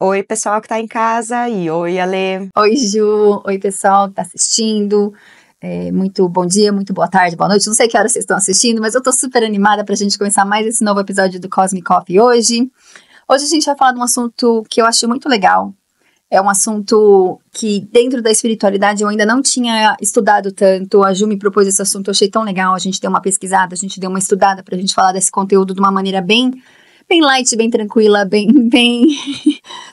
Oi, pessoal que está em casa, e oi, Ale. Oi, Ju. Oi, pessoal que está assistindo. É, muito bom dia, muito boa tarde, boa noite. Não sei que horas vocês estão assistindo, mas eu estou super animada para a gente começar mais esse novo episódio do Cosmic Coffee hoje. Hoje a gente vai falar de um assunto que eu acho muito legal. É um assunto que, dentro da espiritualidade, eu ainda não tinha estudado tanto. A Ju me propôs esse assunto, eu achei tão legal. A gente deu uma pesquisada, a gente deu uma estudada para a gente falar desse conteúdo de uma maneira bem bem light, bem tranquila, bem, bem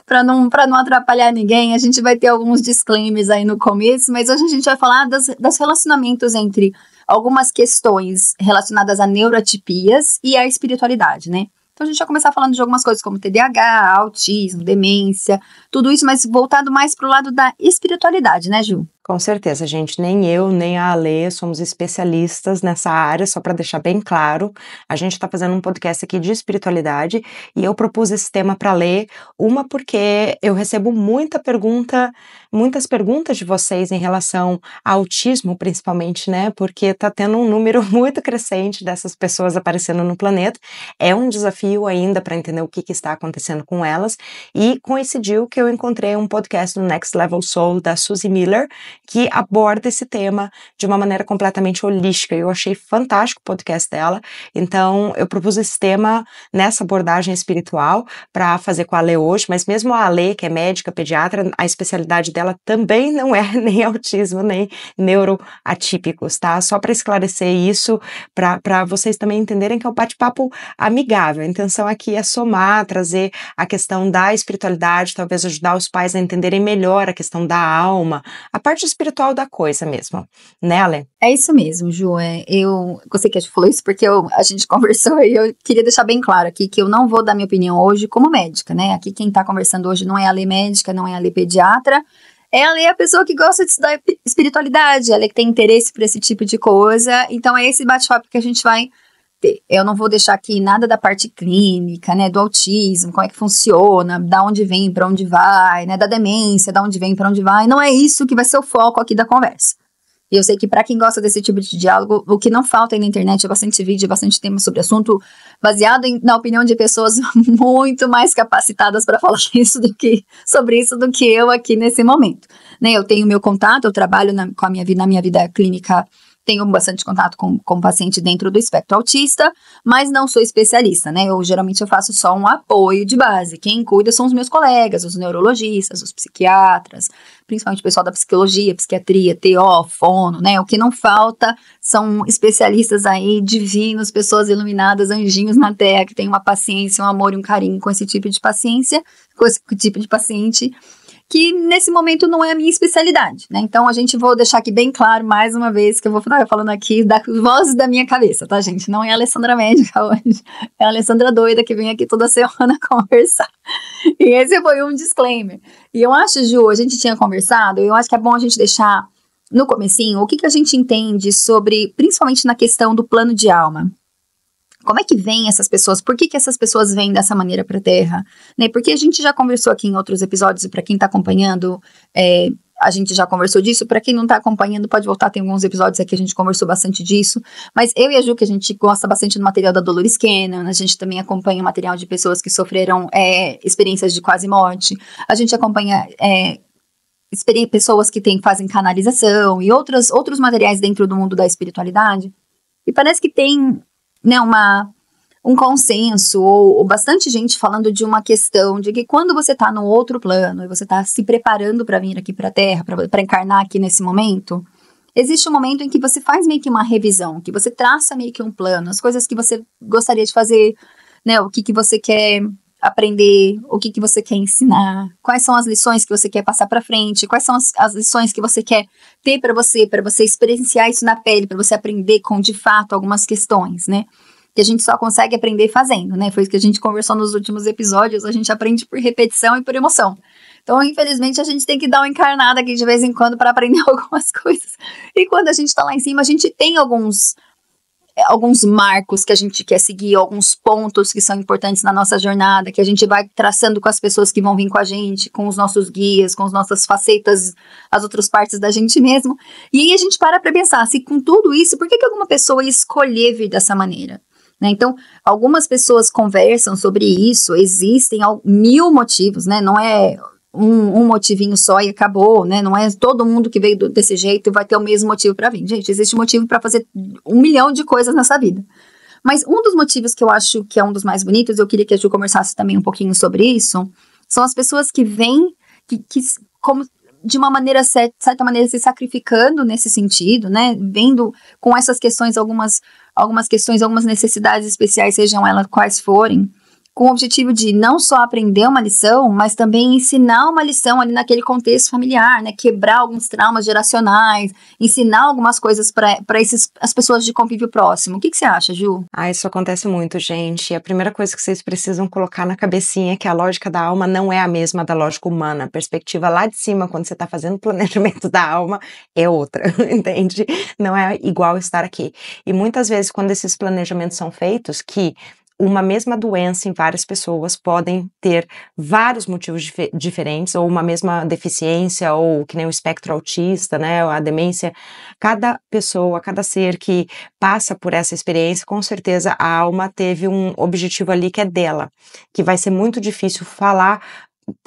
para não para não atrapalhar ninguém. A gente vai ter alguns disclaimers aí no começo, mas hoje a gente vai falar das, das relacionamentos entre algumas questões relacionadas a neurotipias e à espiritualidade, né? Então a gente vai começar falando de algumas coisas como TDAH, autismo, demência, tudo isso, mas voltado mais para o lado da espiritualidade, né, Ju? Com certeza, gente. Nem eu, nem a Ale somos especialistas nessa área, só para deixar bem claro. A gente está fazendo um podcast aqui de espiritualidade e eu propus esse tema para ler. Uma, porque eu recebo muita pergunta, muitas perguntas de vocês em relação ao autismo, principalmente, né? Porque está tendo um número muito crescente dessas pessoas aparecendo no planeta. É um desafio ainda para entender o que, que está acontecendo com elas. E coincidiu que eu encontrei um podcast do Next Level Soul da Suzy Miller que aborda esse tema de uma maneira completamente holística. Eu achei fantástico o podcast dela, então eu propus esse tema nessa abordagem espiritual para fazer com a Ale hoje, mas mesmo a Ale, que é médica, pediatra, a especialidade dela também não é nem autismo, nem neuroatípicos, tá? Só para esclarecer isso, para vocês também entenderem que é um bate-papo amigável. A intenção aqui é somar, trazer a questão da espiritualidade, talvez ajudar os pais a entenderem melhor a questão da alma, a parte parte espiritual da coisa mesmo, né, Ale? É isso mesmo, Ju. É, eu gostei que a gente falou isso porque eu, a gente conversou e eu queria deixar bem claro aqui que eu não vou dar minha opinião hoje como médica, né? Aqui quem está conversando hoje não é a lei médica, não é a lei pediatra. Ela é a pessoa que gosta de estudar espiritualidade, ela é que tem interesse por esse tipo de coisa. Então é esse bate-papo que a gente vai eu não vou deixar aqui nada da parte clínica, né, do autismo, como é que funciona, da onde vem, para onde vai, né, da demência, da onde vem, para onde vai. Não é isso que vai ser o foco aqui da conversa. E eu sei que para quem gosta desse tipo de diálogo, o que não falta aí na internet é bastante vídeo, bastante tema sobre assunto, baseado em, na opinião de pessoas muito mais capacitadas para falar isso do que sobre isso do que eu aqui nesse momento. Né, eu tenho meu contato, eu trabalho na, com a minha vida na minha vida clínica tenho bastante contato com, com paciente dentro do espectro autista, mas não sou especialista, né? Eu geralmente eu faço só um apoio de base. Quem cuida são os meus colegas, os neurologistas, os psiquiatras, principalmente o pessoal da psicologia, psiquiatria, TO, fono, né? O que não falta são especialistas aí divinos, pessoas iluminadas, anjinhos na terra, que têm uma paciência, um amor e um carinho com esse tipo de paciência, com esse tipo de paciente que nesse momento não é a minha especialidade, né? Então a gente vou deixar aqui bem claro mais uma vez que eu vou estar falando aqui da voz da minha cabeça, tá, gente? Não é a Alessandra médica hoje, é a Alessandra doida que vem aqui toda semana conversar. E esse foi um disclaimer. E eu acho, Ju, a gente tinha conversado, eu acho que é bom a gente deixar no comecinho o que, que a gente entende sobre, principalmente na questão do plano de alma. Como é que vêm essas pessoas? Por que, que essas pessoas vêm dessa maneira para a Terra? Né? Porque a gente já conversou aqui em outros episódios, e para quem está acompanhando, é, a gente já conversou disso. Para quem não está acompanhando, pode voltar, tem alguns episódios aqui, a gente conversou bastante disso. Mas eu e a Ju, que a gente gosta bastante do material da Dolores Cannon, a gente também acompanha o material de pessoas que sofreram é, experiências de quase morte, a gente acompanha. É, pessoas que tem, fazem canalização e outras, outros materiais dentro do mundo da espiritualidade. E parece que tem né, uma, um consenso ou, ou, bastante gente falando de uma questão de que quando você está no outro plano e você está se preparando para vir aqui para a Terra, para encarnar aqui nesse momento, existe um momento em que você faz meio que uma revisão, que você traça meio que um plano, as coisas que você gostaria de fazer, né, o que, que você quer aprender, o que, que você quer ensinar, quais são as lições que você quer passar para frente, quais são as, as, lições que você quer ter para você, para você experienciar isso na pele, para você aprender com de fato algumas questões, né? Que a gente só consegue aprender fazendo, né? Foi isso que a gente conversou nos últimos episódios, a gente aprende por repetição e por emoção. Então, infelizmente, a gente tem que dar uma encarnada aqui de vez em quando para aprender algumas coisas. E quando a gente está lá em cima, a gente tem alguns é, alguns marcos que a gente quer seguir, alguns pontos que são importantes na nossa jornada, que a gente vai traçando com as pessoas que vão vir com a gente, com os nossos guias, com as nossas facetas, as outras partes da gente mesmo. E aí a gente para para pensar, se com tudo isso, por que, que alguma pessoa ia escolher vir dessa maneira? Né? Então, algumas pessoas conversam sobre isso, existem mil motivos, né? Não é um, um, motivinho só e acabou, né? Não é todo mundo que veio do, desse jeito vai ter o mesmo motivo para vir. Gente, existe motivo para fazer um milhão de coisas nessa vida. Mas um dos motivos que eu acho que é um dos mais bonitos, eu queria que a Ju conversasse também um pouquinho sobre isso, são as pessoas que vêm, que, que como de uma maneira, certa maneira, se sacrificando nesse sentido, né? Vendo com essas questões algumas, algumas questões, algumas necessidades especiais, sejam elas quais forem com o objetivo de não só aprender uma lição, mas também ensinar uma lição ali naquele contexto familiar, né? Quebrar alguns traumas geracionais, ensinar algumas coisas para as pessoas de convívio próximo. O que, que você acha, Ju? Ah, isso acontece muito, gente. A primeira coisa que vocês precisam colocar na cabecinha é que a lógica da alma não é a mesma da lógica humana. A perspectiva lá de cima, quando você está fazendo o planejamento da alma, é outra, entende? Não é igual estar aqui. E muitas vezes, quando esses planejamentos são feitos, que uma mesma doença em várias pessoas podem ter vários motivos dif diferentes, ou uma mesma deficiência, ou que nem o espectro autista, né, a demência. Cada pessoa, cada ser que passa por essa experiência, com certeza a alma teve um objetivo ali que é dela, que vai ser muito difícil falar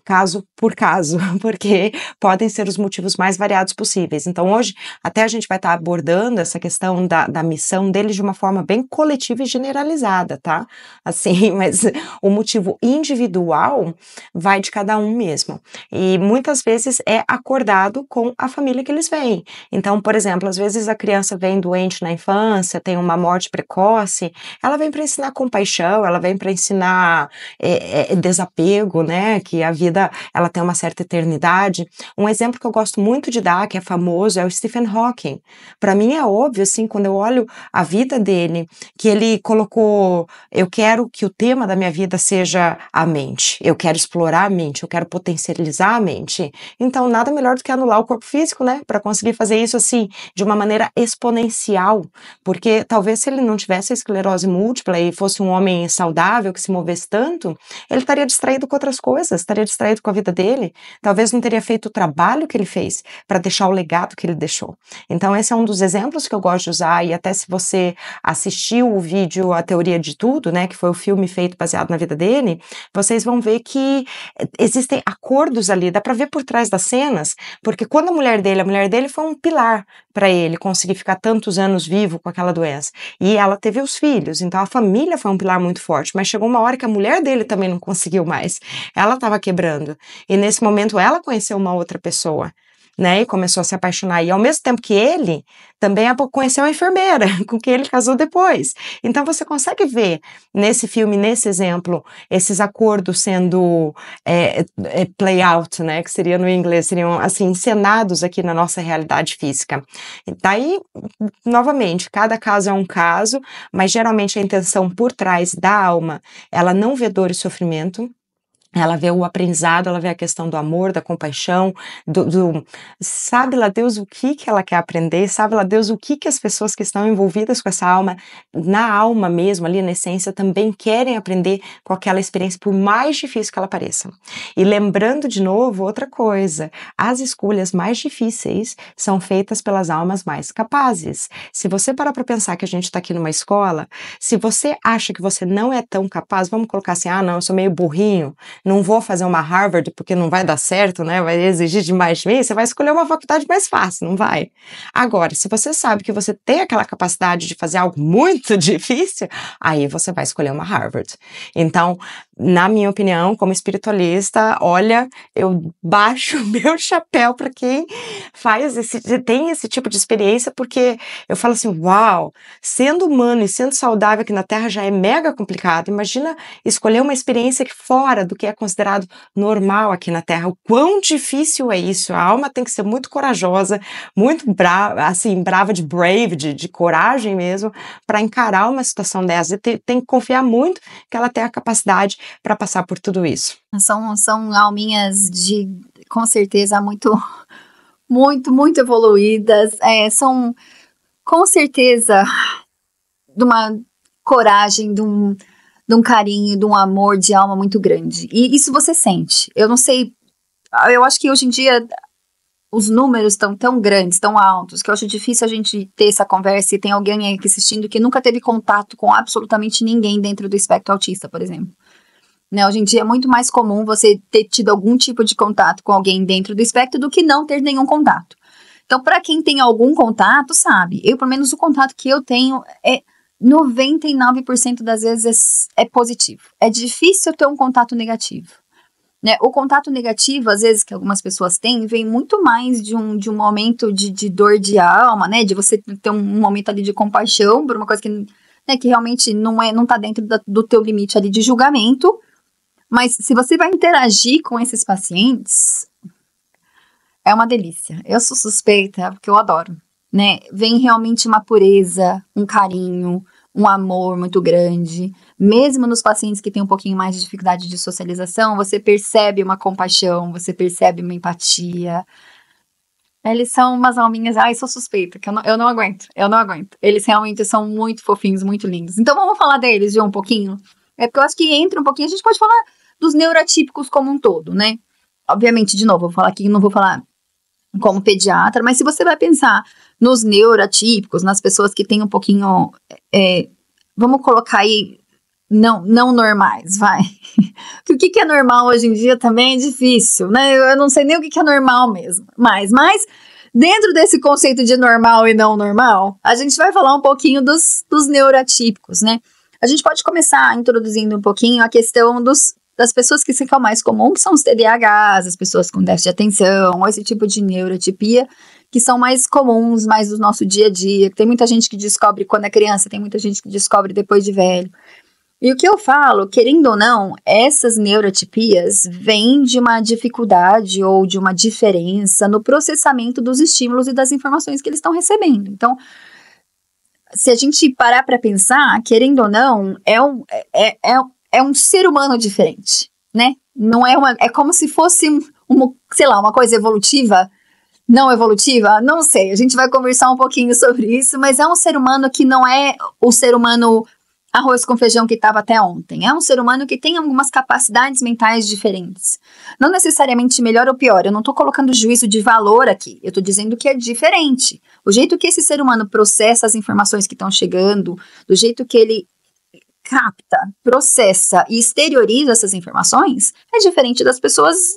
caso por caso, porque podem ser os motivos mais variados possíveis. Então, hoje, até a gente vai estar abordando essa questão da, da missão deles de uma forma bem coletiva e generalizada, tá? Assim, mas o motivo individual vai de cada um mesmo. E muitas vezes é acordado com a família que eles vêm. Então, por exemplo, às vezes a criança vem doente na infância, tem uma morte precoce, ela vem para ensinar compaixão, ela vem para ensinar é, é, desapego, né? Que a vida vida ela tem uma certa eternidade. Um exemplo que eu gosto muito de dar, que é famoso, é o Stephen Hawking. Para mim é óbvio, assim, quando eu olho a vida dele, que ele colocou: eu quero que o tema da minha vida seja a mente, eu quero explorar a mente, eu quero potencializar a mente. Então, nada melhor do que anular o corpo físico, né? Para conseguir fazer isso, assim, de uma maneira exponencial. Porque talvez se ele não tivesse esclerose múltipla e fosse um homem saudável, que se movesse tanto, ele estaria distraído com outras coisas, estaria distraído com a vida dele, talvez não teria feito o trabalho que ele fez para deixar o legado que ele deixou. Então, esse é um dos exemplos que eu gosto de usar, e até se você assistiu o vídeo A Teoria de Tudo, né, que foi o filme feito baseado na vida dele, vocês vão ver que eh, existem acordos ali, dá para ver por trás das cenas, porque quando a mulher dele, a mulher dele foi um pilar para ele conseguir ficar tantos anos vivo com aquela doença. E ela teve os filhos, então a família foi um pilar muito forte, mas chegou uma hora que a mulher dele também não conseguiu mais. Ela estava quebrando namorando. E nesse momento ela conheceu uma outra pessoa, né? E começou a se apaixonar. E ao mesmo tempo que ele, também conheceu a enfermeira, com quem ele casou depois. Então você consegue ver nesse filme, nesse exemplo, esses acordos sendo é, é, play out, né? Que seria no inglês, seriam assim, encenados aqui na nossa realidade física. daí, novamente, cada caso é um caso, mas geralmente a intenção por trás da alma, ela não vê dor e sofrimento, ela vê o aprendizado, ela vê a questão do amor, da compaixão, do, do, sabe lá Deus o que que ela quer aprender, sabe lá Deus o que que as pessoas que estão envolvidas com essa alma, na alma mesmo, ali na essência, também querem aprender com aquela experiência, por mais difícil que ela pareça. E lembrando de novo outra coisa, as escolhas mais difíceis são feitas pelas almas mais capazes. Se você parar para pensar que a gente está aqui numa escola, se você acha que você não é tão capaz, vamos colocar assim, ah não, eu sou meio burrinho, não vou fazer uma Harvard porque não vai dar certo, né? Vai exigir demais de mim, você vai escolher uma faculdade mais fácil, não vai. Agora, se você sabe que você tem aquela capacidade de fazer algo muito difícil, aí você vai escolher uma Harvard. Então, na minha opinião, como espiritualista, olha, eu baixo meu chapéu para quem faz esse, tem esse tipo de experiência, porque eu falo assim, uau, sendo humano e sendo saudável aqui na Terra já é mega complicado. Imagina escolher uma experiência que fora do que é considerado normal aqui na Terra. O quão difícil é isso? A alma tem que ser muito corajosa, muito brava, assim, brava de brave, de, de coragem mesmo, para encarar uma situação dessa. E te, tem que confiar muito que ela tem a capacidade para passar por tudo isso. São, são alminhas de, com certeza, muito, muito, muito evoluídas. É, são, com certeza, de uma coragem, de um de um carinho, de um amor de alma muito grande. E isso você sente. Eu não sei. Eu acho que hoje em dia os números estão tão grandes, tão altos, que eu acho difícil a gente ter essa conversa e tem alguém aqui assistindo que nunca teve contato com absolutamente ninguém dentro do espectro autista, por exemplo. Né, hoje em dia é muito mais comum você ter tido algum tipo de contato com alguém dentro do espectro do que não ter nenhum contato. Então, para quem tem algum contato, sabe, eu, pelo menos o contato que eu tenho é 99% das vezes é, positivo. É difícil ter um contato negativo. Né? O contato negativo, às vezes, que algumas pessoas têm, vem muito mais de um, de um momento de, de dor de alma, né? De você ter um, momento ali de compaixão por uma coisa que, né, que realmente não é não está dentro da, do teu limite ali de julgamento. Mas se você vai interagir com esses pacientes, é uma delícia. Eu sou suspeita, porque eu adoro né? Vem realmente uma pureza, um carinho, um amor muito grande. Mesmo nos pacientes que têm um pouquinho mais de dificuldade de socialização, você percebe uma compaixão, você percebe uma empatia. Eles são umas alminhas. Ai, sou suspeita, que eu não, eu não aguento, eu não aguento. Eles realmente são muito fofinhos, muito lindos. Então vamos falar deles, João, um pouquinho? É porque eu acho que entra um pouquinho, a gente pode falar dos neurotípicos como um todo, né? Obviamente, de novo, vou falar aqui, não vou falar como pediatra, mas se você vai pensar nos neurotípicos, nas pessoas que têm um pouquinho, é, vamos colocar aí, não, não normais, vai. Porque o que, que é normal hoje em dia também é difícil, né? Eu não sei nem o que, que é normal mesmo. Mas, mas dentro desse conceito de normal e não normal, a gente vai falar um pouquinho dos, dos neurotípicos, né? A gente pode começar introduzindo um pouquinho a questão dos, das pessoas que ficam mais comuns, que são os TDAHs, as pessoas com déficit de atenção, esse tipo de neurotipia, que são mais comuns, mais do nosso dia a dia. Tem muita gente que descobre quando é criança, tem muita gente que descobre depois de velho. E o que eu falo, querendo ou não, essas neurotipias vêm de uma dificuldade ou de uma diferença no processamento dos estímulos e das informações que eles estão recebendo. Então, se a gente parar para pensar, querendo ou não, é um, é, é, é um ser humano diferente, né? Não é uma, é como se fosse um, sei lá, uma coisa evolutiva não evolutiva? Não sei, a gente vai conversar um pouquinho sobre isso, mas é um ser humano que não é o ser humano arroz com feijão que estava até ontem. É um ser humano que tem algumas capacidades mentais diferentes. Não necessariamente melhor ou pior, eu não estou colocando juízo de valor aqui, eu estou dizendo que é diferente. O jeito que esse ser humano processa as informações que estão chegando, do jeito que ele capta, processa e exterioriza essas informações, é diferente das pessoas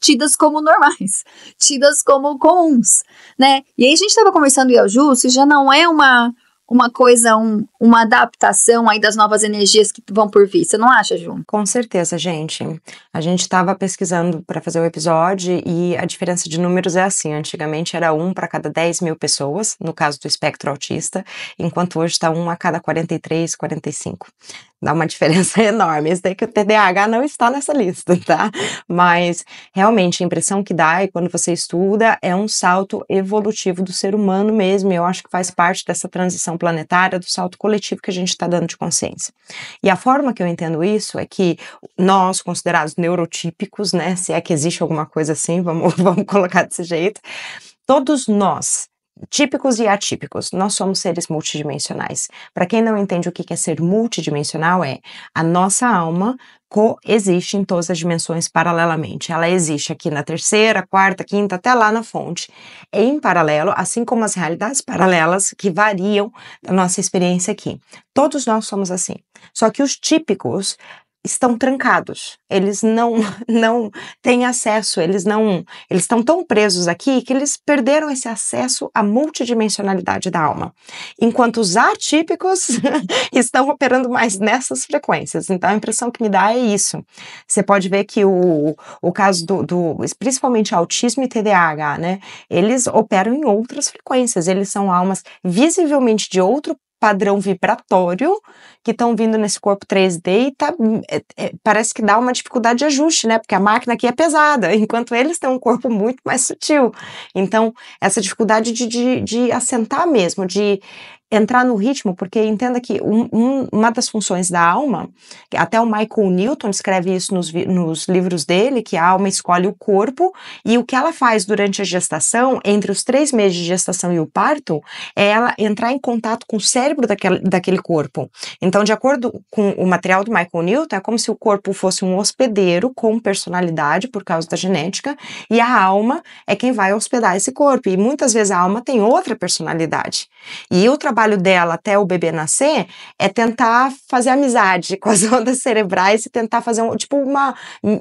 tidas como normais, tidas como comuns, né? E aí a gente estava conversando, e Ju, se já não é uma uma coisa, um, uma adaptação aí das novas energias que vão por vir. Você não acha, Ju? Com certeza, gente. A gente estava pesquisando para fazer o episódio e a diferença de números é assim. Antigamente era um para cada 10 mil pessoas, no caso do espectro autista, enquanto hoje está um a cada 43, 45 dá uma diferença enorme. Isso daí que o TDAH não está nessa lista, tá? Mas realmente a impressão que dá e quando você estuda é um salto evolutivo do ser humano mesmo. Eu acho que faz parte dessa transição planetária, do salto coletivo que a gente está dando de consciência. E a forma que eu entendo isso é que nós, considerados neurotípicos, né? Se é que existe alguma coisa assim, vamos, vamos colocar desse jeito, todos nós Típicos e atípicos, nós somos seres multidimensionais. Para quem não entende o que é ser multidimensional, é a nossa alma coexiste em todas as dimensões paralelamente. Ela existe aqui na terceira, quarta, quinta, até lá na fonte, em paralelo, assim como as realidades paralelas que variam da nossa experiência aqui. Todos nós somos assim. Só que os típicos estão trancados. Eles não não têm acesso, eles não, eles estão tão presos aqui que eles perderam esse acesso à multidimensionalidade da alma. Enquanto os atípicos estão operando mais nessas frequências. Então a impressão que me dá é isso. Você pode ver que o, o caso do, do principalmente autismo e TDAH, né? Eles operam em outras frequências, eles são almas visivelmente de outro padrão vibratório que estão vindo nesse corpo 3D e tá, hum, é, é, parece que dá uma dificuldade de ajuste, né? Porque a máquina aqui é pesada, enquanto eles têm um corpo muito mais sutil. Então, essa dificuldade de, de, de assentar mesmo, de entrar no ritmo, porque entenda que um, um, uma das funções da alma, até o Michael Newton escreve isso nos, nos livros dele, que a alma escolhe o corpo e o que ela faz durante a gestação, entre os três meses de gestação e o parto, é ela entrar em contato com o cérebro daquele, daquele corpo. Então, de acordo com o material do Michael Newton, é como se o corpo fosse um hospedeiro com personalidade por causa da genética e a alma é quem vai hospedar esse corpo. E muitas vezes a alma tem outra personalidade. E o trabalho trabalho dela até o bebê nascer é tentar fazer amizade com as ondas cerebrais e tentar fazer um, tipo uma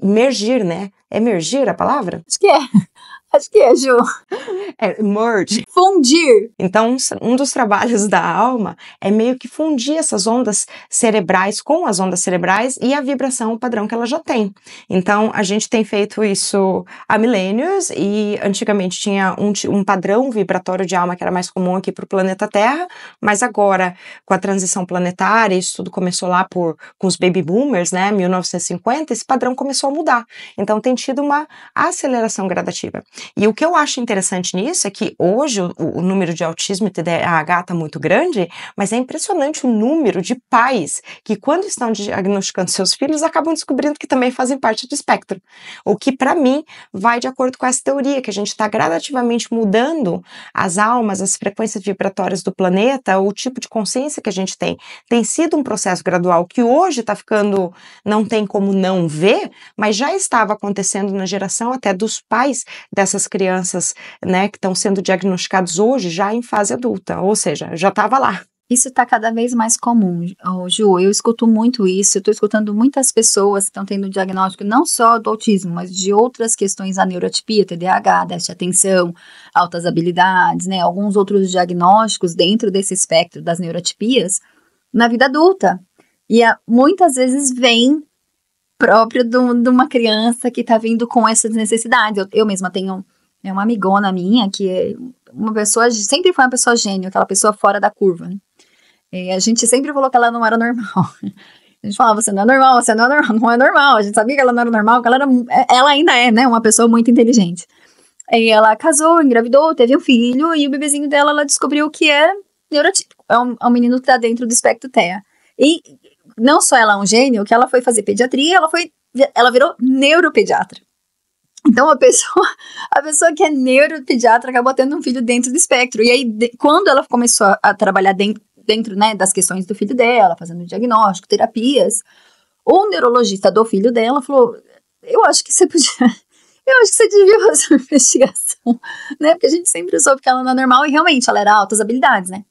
mergir, né? É mergir a palavra? Acho que é. Acho que é, Ju. É, merge. Fundir. Então, um dos trabalhos da alma é meio que fundir essas ondas cerebrais com as ondas cerebrais e a vibração, o padrão que ela já tem. Então, a gente tem feito isso há milênios e antigamente tinha um, um padrão vibratório de alma que era mais comum aqui para o planeta Terra, mas agora, com a transição planetária, isso tudo começou lá por, com os baby boomers, né, 1950, esse padrão começou a mudar. Então, tem tido uma aceleração gradativa. E o que eu acho interessante nisso é que hoje o, o número de autismo e TDAH está muito grande, mas é impressionante o número de pais que, quando estão diagnosticando seus filhos, acabam descobrindo que também fazem parte do espectro. O que, para mim, vai de acordo com essa teoria, que a gente está gradativamente mudando as almas, as frequências vibratórias do planeta, o tipo de consciência que a gente tem. Tem sido um processo gradual que hoje está ficando, não tem como não ver, mas já estava acontecendo na geração até dos pais dessa essas crianças, né, que estão sendo diagnosticados hoje já em fase adulta, ou seja, já estava lá. Isso está cada vez mais comum, oh, Ju. Eu escuto muito isso. Eu estou escutando muitas pessoas que estão tendo diagnóstico não só do autismo, mas de outras questões da neurotipia, TDAH, déficit de atenção, altas habilidades, né? Alguns outros diagnósticos dentro desse espectro das neurotipias na vida adulta. E a, ah, muitas vezes vem próprio de uma criança que tá vindo com essas necessidades. Eu, eu mesma tenho é uma amigona minha que é uma pessoa, sempre foi uma pessoa gênio, aquela pessoa fora da curva. Né? a gente sempre falou que ela não era normal. A gente falava, você não é normal, você não é normal, não é normal. A gente sabia que ela não era normal, que ela, era, é, ela ainda é, né, uma pessoa muito inteligente. E ela casou, engravidou, teve um filho, e o bebezinho dela, ela descobriu que é neurotípico. É um, é um menino que tá dentro do espectro TEA. E não só ela é um gênio, que ela foi fazer pediatria, ela foi ela virou neuropediatra. Então a pessoa, a pessoa que é neuropediatra acabou tendo um filho dentro do espectro. E aí de, quando ela começou a, a trabalhar dentro, dentro, né, das questões do filho dela, fazendo diagnóstico, terapias, o neurologista do filho dela falou: "Eu acho que você podia eu acho que você devia fazer uma investigação, né? Porque a gente sempre soube que ela não é normal e realmente ela era altas habilidades, né?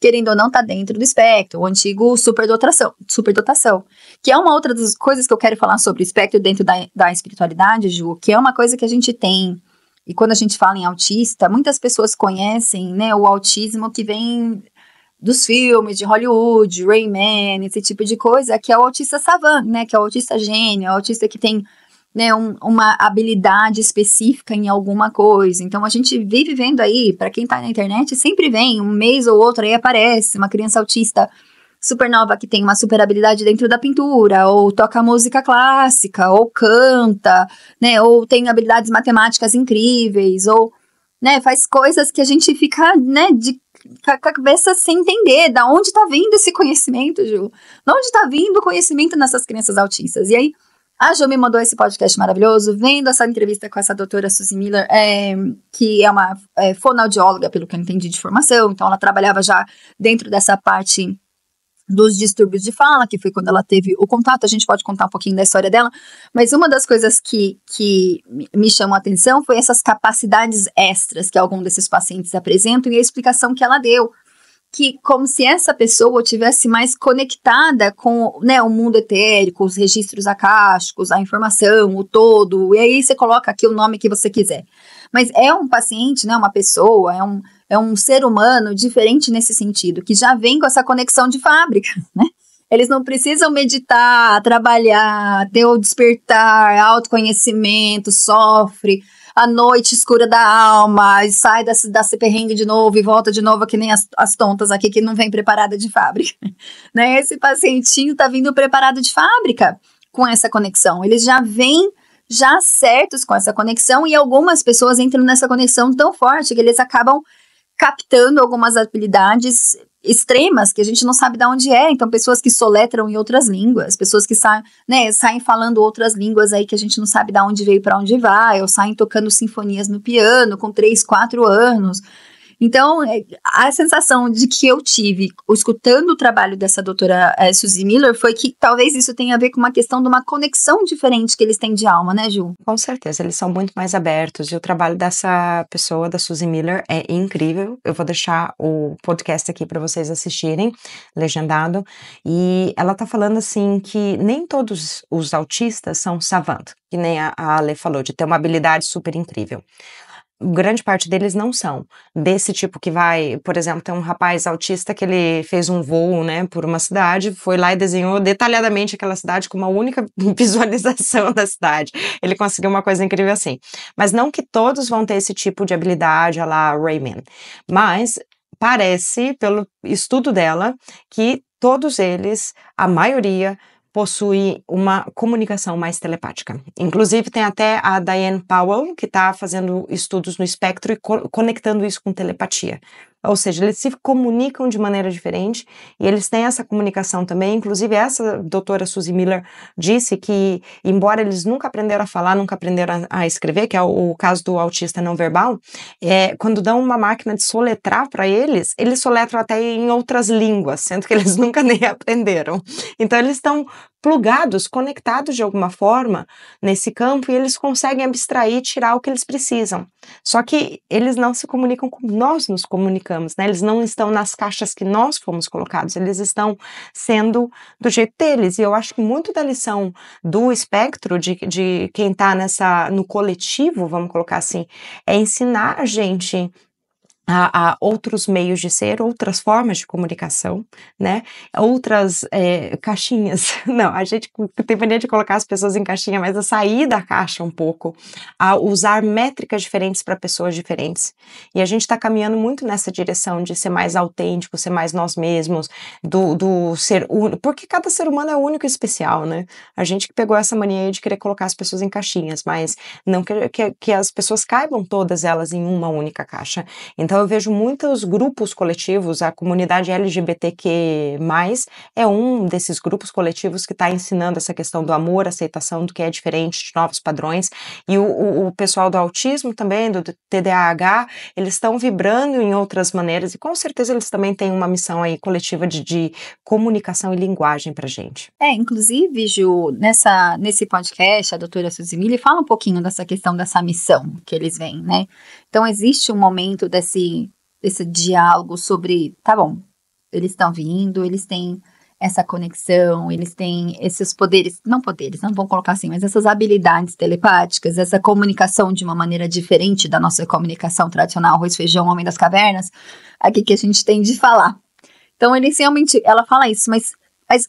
querendo ou não, está dentro do espectro, o antigo superdotação, superdotação. Que é uma outra das coisas que eu quero falar sobre o espectro dentro da, da espiritualidade, Ju, que é uma coisa que a gente tem. E quando a gente fala em autista, muitas pessoas conhecem né, o autismo que vem dos filmes de Hollywood, Rayman, esse tipo de coisa, que é o autista savant, né? Que é o autista gênio, é o autista que tem né, um, uma habilidade específica em alguma coisa. Então a gente vive vendo aí, para quem está na internet, sempre vem, um mês ou outro aí aparece uma criança autista super nova que tem uma super habilidade dentro da pintura, ou toca música clássica, ou canta, né, ou tem habilidades matemáticas incríveis, ou né, faz coisas que a gente fica, né, de com a cabeça sem entender da onde está vindo esse conhecimento, Ju. De onde está vindo o conhecimento nessas crianças autistas? E aí, a Ju me mandou esse podcast maravilhoso, vendo essa entrevista com essa doutora Suzy Miller, é, que é uma é, fonoaudióloga, pelo que eu entendi de formação, então ela trabalhava já dentro dessa parte dos distúrbios de fala, que foi quando ela teve o contato, a gente pode contar um pouquinho da história dela, mas uma das coisas que, que me chamou a atenção foi essas capacidades extras que algum desses pacientes apresentam e a explicação que ela deu que como se essa pessoa tivesse mais conectada com né, o mundo etérico, os registros acásticos, a informação, o todo, e aí você coloca aqui o nome que você quiser. Mas é um paciente, né, uma pessoa, é um, é um ser humano diferente nesse sentido, que já vem com essa conexão de fábrica, né? Eles não precisam meditar, trabalhar, ter o despertar, autoconhecimento, sofre a noite escura da alma, e sai da, da perrengue de novo e volta de novo, que nem as, as tontas aqui que não vem preparada de fábrica. né? Esse pacientinho tá vindo preparado de fábrica com essa conexão. Ele já vem já certos com essa conexão e algumas pessoas entram nessa conexão tão forte que eles acabam captando algumas habilidades extremas que a gente não sabe de onde é. Então, pessoas que soletram em outras línguas, pessoas que saem, né, saem falando outras línguas aí que a gente não sabe de onde veio para onde vai, ou saem tocando sinfonias no piano com 3, 4 anos. Então, é, a sensação de que eu tive escutando o trabalho dessa doutora é, Suzy Miller foi que talvez isso tenha a ver com uma questão de uma conexão diferente que eles têm de alma, né, Ju? Com certeza, eles são muito mais abertos e o trabalho dessa pessoa, da Suzy Miller, é incrível. Eu vou deixar o podcast aqui para vocês assistirem, legendado. E ela tá falando assim que nem todos os autistas são savant, que nem a Ale falou, de ter uma habilidade super incrível grande parte deles não são. Desse tipo que vai, por exemplo, tem um rapaz autista que ele fez um voo, né, por uma cidade, foi lá e desenhou detalhadamente aquela cidade com uma única visualização da cidade. Ele conseguiu uma coisa incrível assim. Mas não que todos vão ter esse tipo de habilidade, a lá Rayman. Mas parece, pelo estudo dela, que todos eles, a maioria, possui uma comunicação mais telepática. Inclusive, tem até a Diane Powell, que está fazendo estudos no espectro e co conectando isso com telepatia. Ou seja, eles se comunicam de maneira diferente e eles têm essa comunicação também. Inclusive, essa doutora Suzy Miller disse que, embora eles nunca aprenderam a falar, nunca aprenderam a, a escrever, que é o, o, caso do autista não verbal, é, quando dão uma máquina de soletrar para eles, eles soletram até em outras línguas, sendo que eles nunca nem aprenderam. Então, eles estão plugados, conectados de alguma forma nesse campo e eles conseguem abstrair, tirar o que eles precisam. Só que eles não se comunicam como nós nos comunicamos, né? Eles não estão nas caixas que nós fomos colocados, eles estão sendo do jeito deles. E eu acho que muito da lição do espectro de, de quem está nessa no coletivo, vamos colocar assim, é ensinar a gente a, a, outros meios de ser, outras formas de comunicação, né? Outras é, caixinhas. Não, a gente tem mania de colocar as pessoas em caixinha, mas a sair da caixa um pouco, a usar métricas diferentes para pessoas diferentes. E a gente está caminhando muito nessa direção de ser mais autêntico, ser mais nós mesmos, do, do ser único. Porque cada ser humano é único e especial, né? A gente que pegou essa mania de querer colocar as pessoas em caixinhas, mas não que, que, que as pessoas caibam todas elas em uma única caixa. Então, então eu vejo muitos grupos coletivos, a comunidade LGBTQ+, é um desses grupos coletivos que está ensinando essa questão do amor, aceitação do que é diferente, de novos padrões, e o, o, o pessoal do autismo também, do TDAH, eles estão vibrando em outras maneiras, e com certeza eles também têm uma missão aí coletiva de, de comunicação e linguagem para gente. É, inclusive, Ju, nessa, nesse podcast, a doutora Suzimili fala um pouquinho dessa questão dessa missão que eles vêm, né? Então existe um momento desse, desse diálogo sobre, tá bom, eles estão vindo, eles têm essa conexão, eles têm esses poderes, não poderes, não vou colocar assim, mas essas habilidades telepáticas, essa comunicação de uma maneira diferente da nossa comunicação tradicional, arroz, feijão, homem das cavernas, aqui que a gente tem de falar. Então, eles realmente, ela fala isso, mas, mas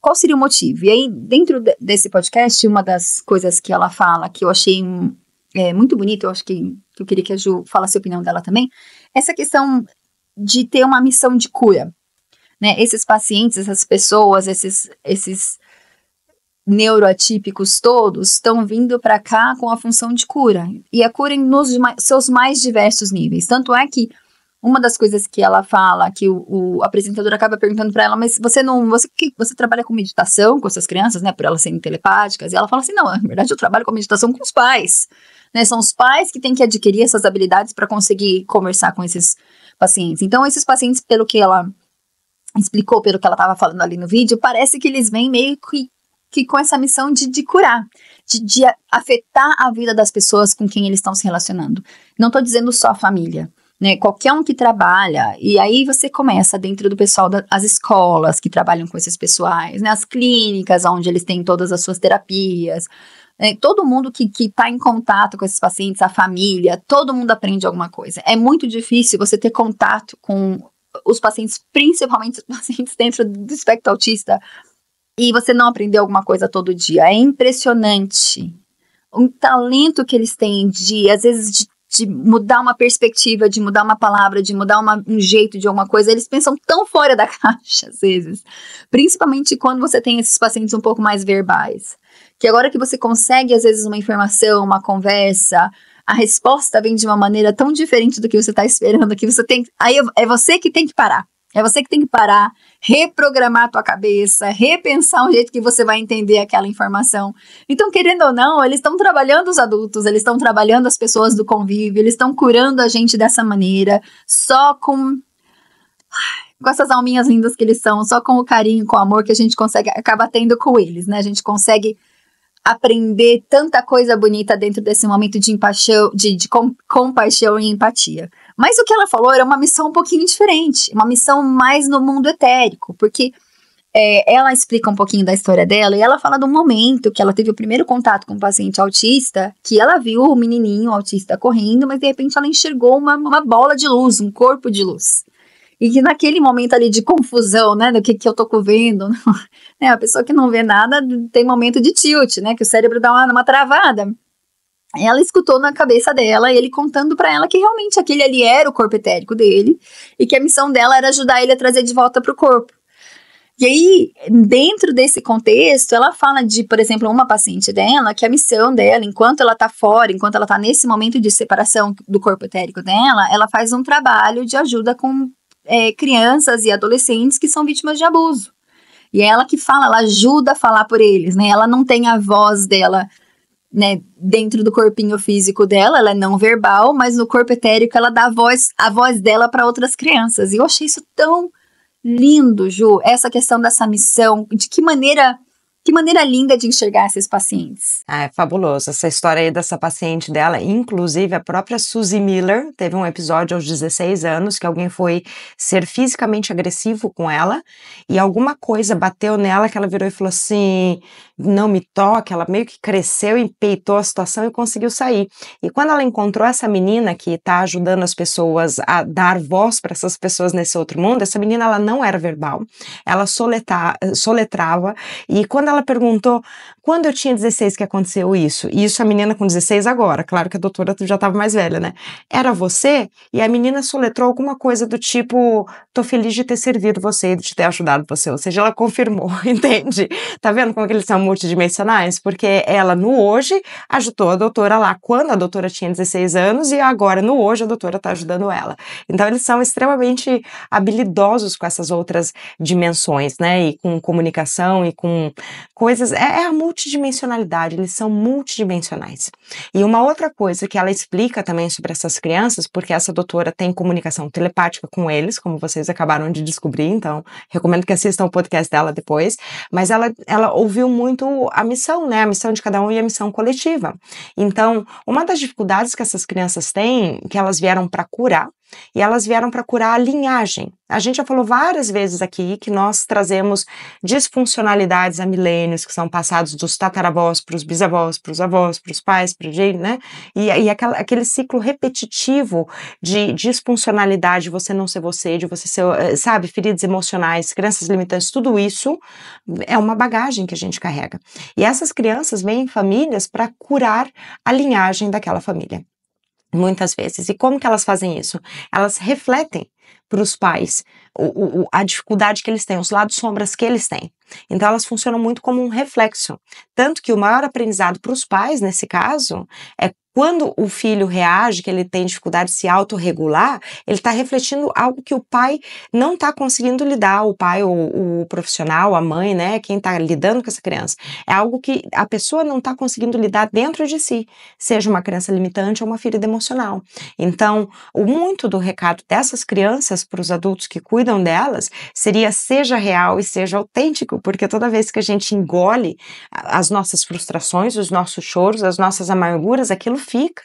qual seria o motivo? E aí, dentro desse podcast, uma das coisas que ela fala que eu achei é, muito bonito, eu acho que, que eu queria que a Ju falasse a opinião dela também, essa questão de ter uma missão de cura. Né? Esses pacientes, essas pessoas, esses, esses neuroatípicos todos estão vindo para cá com a função de cura. E a cura nos seus mais diversos níveis. Tanto é que uma das coisas que ela fala, que o, o apresentador acaba perguntando para ela, mas você não, você que você trabalha com meditação com essas crianças, né, por elas serem telepáticas, e ela fala assim: "Não, na verdade eu trabalho com meditação com os pais". Né? São os pais que têm que adquirir essas habilidades para conseguir conversar com esses pacientes. Então, esses pacientes, pelo que ela explicou, pelo que ela estava falando ali no vídeo, parece que eles vêm meio que, que com essa missão de, de curar, de, de afetar a vida das pessoas com quem eles estão se relacionando. Não estou dizendo só a família, né, qualquer um que trabalha, e aí você começa dentro do pessoal das da, escolas que trabalham com esses pessoais, né? As clínicas onde eles têm todas as suas terapias, né? Todo mundo que está em contato com esses pacientes, a família, todo mundo aprende alguma coisa. É muito difícil você ter contato com os pacientes, principalmente os pacientes dentro do espectro autista, e você não aprender alguma coisa todo dia. É impressionante o talento que eles têm de, às vezes, de, de mudar uma perspectiva, de mudar uma palavra, de mudar uma, um jeito de alguma coisa. Eles pensam tão fora da caixa, às vezes. Principalmente quando você tem esses pacientes um pouco mais verbais. Que agora que você consegue, às vezes, uma informação, uma conversa, a resposta vem de uma maneira tão diferente do que você está esperando, que você tem. Aí é, é você que tem que parar. É você que tem que parar, reprogramar a tua cabeça, repensar o jeito que você vai entender aquela informação. Então, querendo ou não, eles estão trabalhando os adultos, eles estão trabalhando as pessoas do convívio, eles estão curando a gente dessa maneira, só com com essas alminhas lindas que eles são, só com o carinho, com o amor que a gente consegue acaba tendo com eles, né? A gente consegue aprender tanta coisa bonita dentro desse momento de, empaixão, de, de com, compaixão e empatia. Mas o que ela falou era uma missão um pouquinho diferente, uma missão mais no mundo etérico, porque é, ela explica um pouquinho da história dela e ela fala do momento que ela teve o primeiro contato com um paciente autista, que ela viu o menininho autista correndo, mas de repente ela enxergou uma, uma bola de luz, um corpo de luz. E que naquele momento ali de confusão, né, do que, que eu tô vendo, né, a pessoa que não vê nada tem momento de tilt, né, que o cérebro dá uma, uma travada. Ela escutou na cabeça dela ele contando para ela que realmente aquele ali era o corpo etérico dele e que a missão dela era ajudar ele a trazer de volta para o corpo. E aí, dentro desse contexto, ela fala de, por exemplo, uma paciente dela, que a missão dela, enquanto ela tá fora, enquanto ela tá nesse momento de separação do corpo etérico dela, ela faz um trabalho de ajuda com é, crianças e adolescentes que são vítimas de abuso. E é ela que fala, ela ajuda a falar por eles, né? Ela não tem a voz dela, né, dentro do corpinho físico dela, ela é não verbal, mas no corpo etérico ela dá a voz, a voz dela para outras crianças. E eu achei isso tão lindo, Ju, essa questão dessa missão, de que maneira que maneira linda de enxergar esses pacientes. Ah, é fabuloso. Essa história aí dessa paciente dela, inclusive a própria Suzy Miller, teve um episódio aos 16 anos que alguém foi ser fisicamente agressivo com ela e alguma coisa bateu nela que ela virou e falou assim: não me toque. Ela meio que cresceu, e peitou a situação e conseguiu sair. E quando ela encontrou essa menina que está ajudando as pessoas a dar voz para essas pessoas nesse outro mundo, essa menina ela não era verbal, ela soletava soletrava e quando ela perguntou quando eu tinha 16 que aconteceu isso, e isso a menina com 16 agora, claro que a doutora já estava mais velha, né? Era você? E a menina soletrou alguma coisa do tipo: tô feliz de ter servido você e de ter ajudado você. Ou seja, ela confirmou, entende? Tá vendo como é eles são multidimensionais? Porque ela no hoje ajudou a doutora lá quando a doutora tinha 16 anos e agora no hoje a doutora está ajudando ela. Então eles são extremamente habilidosos com essas outras dimensões, né? E com comunicação e com coisas. É, é, a multidimensionalidade, eles são multidimensionais. E uma outra coisa que ela explica também sobre essas crianças, porque essa doutora tem comunicação telepática com eles, como vocês acabaram de descobrir, então recomendo que assistam o podcast dela depois. Mas ela, ela ouviu muito a missão, né? A missão de cada um e a missão coletiva. Então, uma das dificuldades que essas crianças têm, que elas vieram para curar, e elas vieram para curar a linhagem. A gente já falou várias vezes aqui que nós trazemos disfuncionalidades há milênios que são passados dos tataravós para os bisavós, para os avós, para os pais, para o né? E, e aquela, aquele ciclo repetitivo de disfuncionalidade, de você não ser você, de você ser, eh, sabe, feridas emocionais, crenças limitantes, tudo isso é uma bagagem que a gente carrega. E essas crianças vêm em famílias para curar a linhagem daquela família muitas vezes. E como que elas fazem isso? Elas refletem para os pais o, o, a dificuldade que eles têm, os lados sombras que eles têm. Então elas funcionam muito como um reflexo. Tanto que o maior aprendizado para os pais, nesse caso, é quando o filho reage, que ele tem dificuldade de se autorregular, ele está refletindo algo que o pai não está conseguindo lidar, o pai, o, o profissional, a mãe, né? Quem está lidando com essa criança. É algo que a pessoa não está conseguindo lidar dentro de si, seja uma criança limitante ou uma ferida emocional. Então, o muito do recado dessas crianças para os adultos que cuidam delas seria seja real e seja autêntico, porque toda vez que a gente engole as nossas frustrações, os nossos choros, as nossas amarguras, aquilo fica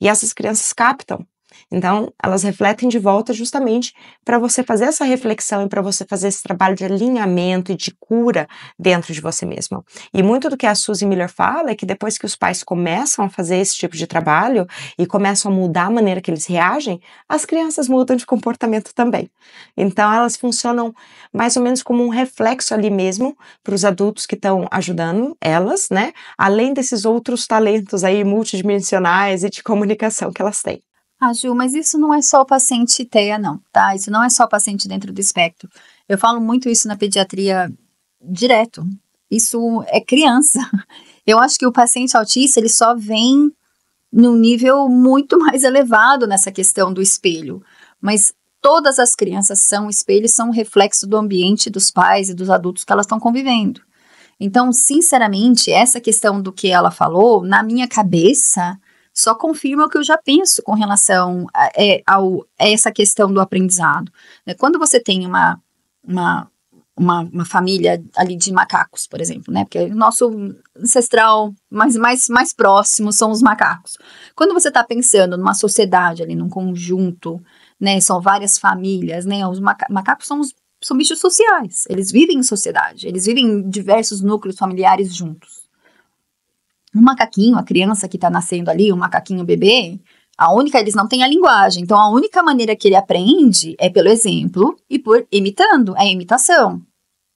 e essas crianças captam então, elas refletem de volta justamente para você fazer essa reflexão e para você fazer esse trabalho de alinhamento e de cura dentro de você mesma. E muito do que a Suzy Miller fala é que depois que os pais começam a fazer esse tipo de trabalho e começam a mudar a maneira que eles reagem, as crianças mudam de comportamento também. Então, elas funcionam mais ou menos como um reflexo ali mesmo para os adultos que estão ajudando elas, né? Além desses outros talentos aí multidimensionais e de comunicação que elas têm. Ah, Ju, mas isso não é só o paciente TEA, não, tá? Isso não é só o paciente dentro do espectro. Eu falo muito isso na pediatria direto. Isso é criança. Eu acho que o paciente autista, ele só vem num nível muito mais elevado nessa questão do espelho. Mas todas as crianças são espelhos, são reflexo do ambiente dos pais e dos adultos que elas estão convivendo. Então, sinceramente, essa questão do que ela falou, na minha cabeça, só confirma o que eu já penso com relação a, é, ao a essa questão do aprendizado. Né? Quando você tem uma, uma, uma, uma, família ali de macacos, por exemplo, né? Porque o nosso ancestral mais, mais, mais próximo são os macacos. Quando você está pensando numa sociedade ali, num conjunto, né? São várias famílias, né? Os maca macacos são os são bichos sociais, eles vivem em sociedade, eles vivem em diversos núcleos familiares juntos um macaquinho, a criança que está nascendo ali, o um macaquinho bebê, a única, eles não têm a linguagem. Então, a única maneira que ele aprende é pelo exemplo e por imitando, é imitação.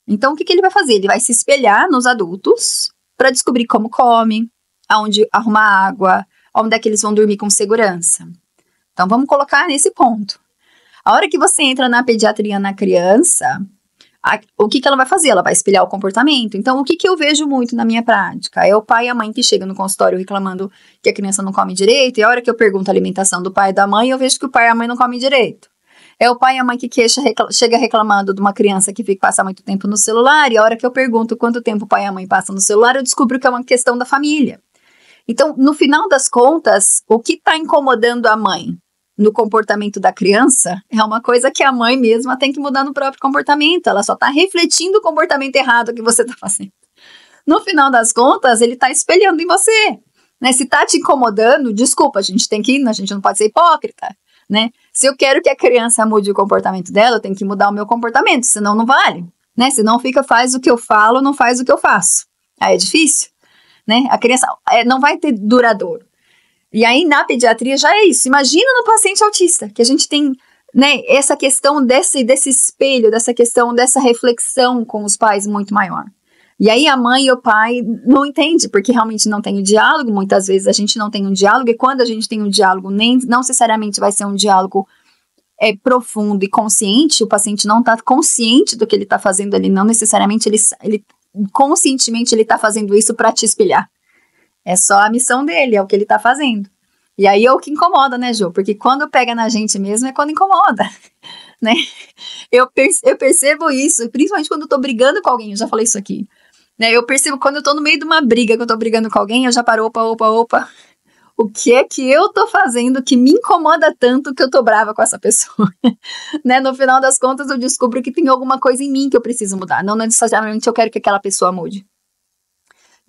Então, o que, que ele vai fazer? Ele vai se espelhar nos adultos para descobrir como comem, aonde arrumar água, onde é que eles vão dormir com segurança. Então, vamos colocar nesse ponto. A hora que você entra na pediatria na criança, a, o que, que ela vai fazer? Ela vai espelhar o comportamento. Então, o que, que eu vejo muito na minha prática? É o pai e a mãe que chegam no consultório reclamando que a criança não come direito, e a hora que eu pergunto a alimentação do pai e da mãe, eu vejo que o pai e a mãe não comem direito. É o pai e a mãe que queixa, recla chega reclamando de uma criança que fica, passa muito tempo no celular, e a hora que eu pergunto quanto tempo o pai e a mãe passam no celular, eu descubro que é uma questão da família. Então, no final das contas, o que está incomodando a mãe? no comportamento da criança é uma coisa que a mãe mesma tem que mudar no próprio comportamento. Ela só está refletindo o comportamento errado que você está fazendo. No final das contas, ele está espelhando em você. Né? Se está te incomodando, desculpa, a gente tem que, a gente não pode ser hipócrita. Né? Se eu quero que a criança mude o comportamento dela, eu tenho que mudar o meu comportamento, senão não vale. Né? Senão fica, faz o que eu falo, não faz o que eu faço. Aí é difícil. Né? A criança é, não vai ter duradouro. E aí, na pediatria, já é isso. Imagina no paciente autista, que a gente tem né, essa questão desse, desse espelho, dessa questão dessa reflexão com os pais muito maior. E aí a mãe e o pai não entendem, porque realmente não tem o diálogo, muitas vezes a gente não tem um diálogo, e quando a gente tem um diálogo, nem não necessariamente vai ser um diálogo é, profundo e consciente, o paciente não está consciente do que ele está fazendo ali, não necessariamente ele, ele conscientemente ele está fazendo isso para te espelhar. É só a missão dele, é o que ele tá fazendo. E aí é o que incomoda, né, Jô? Porque quando pega na gente mesmo é quando incomoda, né? Eu, eu percebo isso, principalmente quando eu tô brigando com alguém, eu já falei isso aqui. Né? Eu percebo quando eu tô no meio de uma briga, que eu tô brigando com alguém, eu já paro, opa, opa, opa. O que é que eu tô fazendo que me incomoda tanto que eu tô brava com essa pessoa? né? No final das contas, eu descubro que tem alguma coisa em mim que eu preciso mudar. Não necessariamente eu quero que aquela pessoa mude.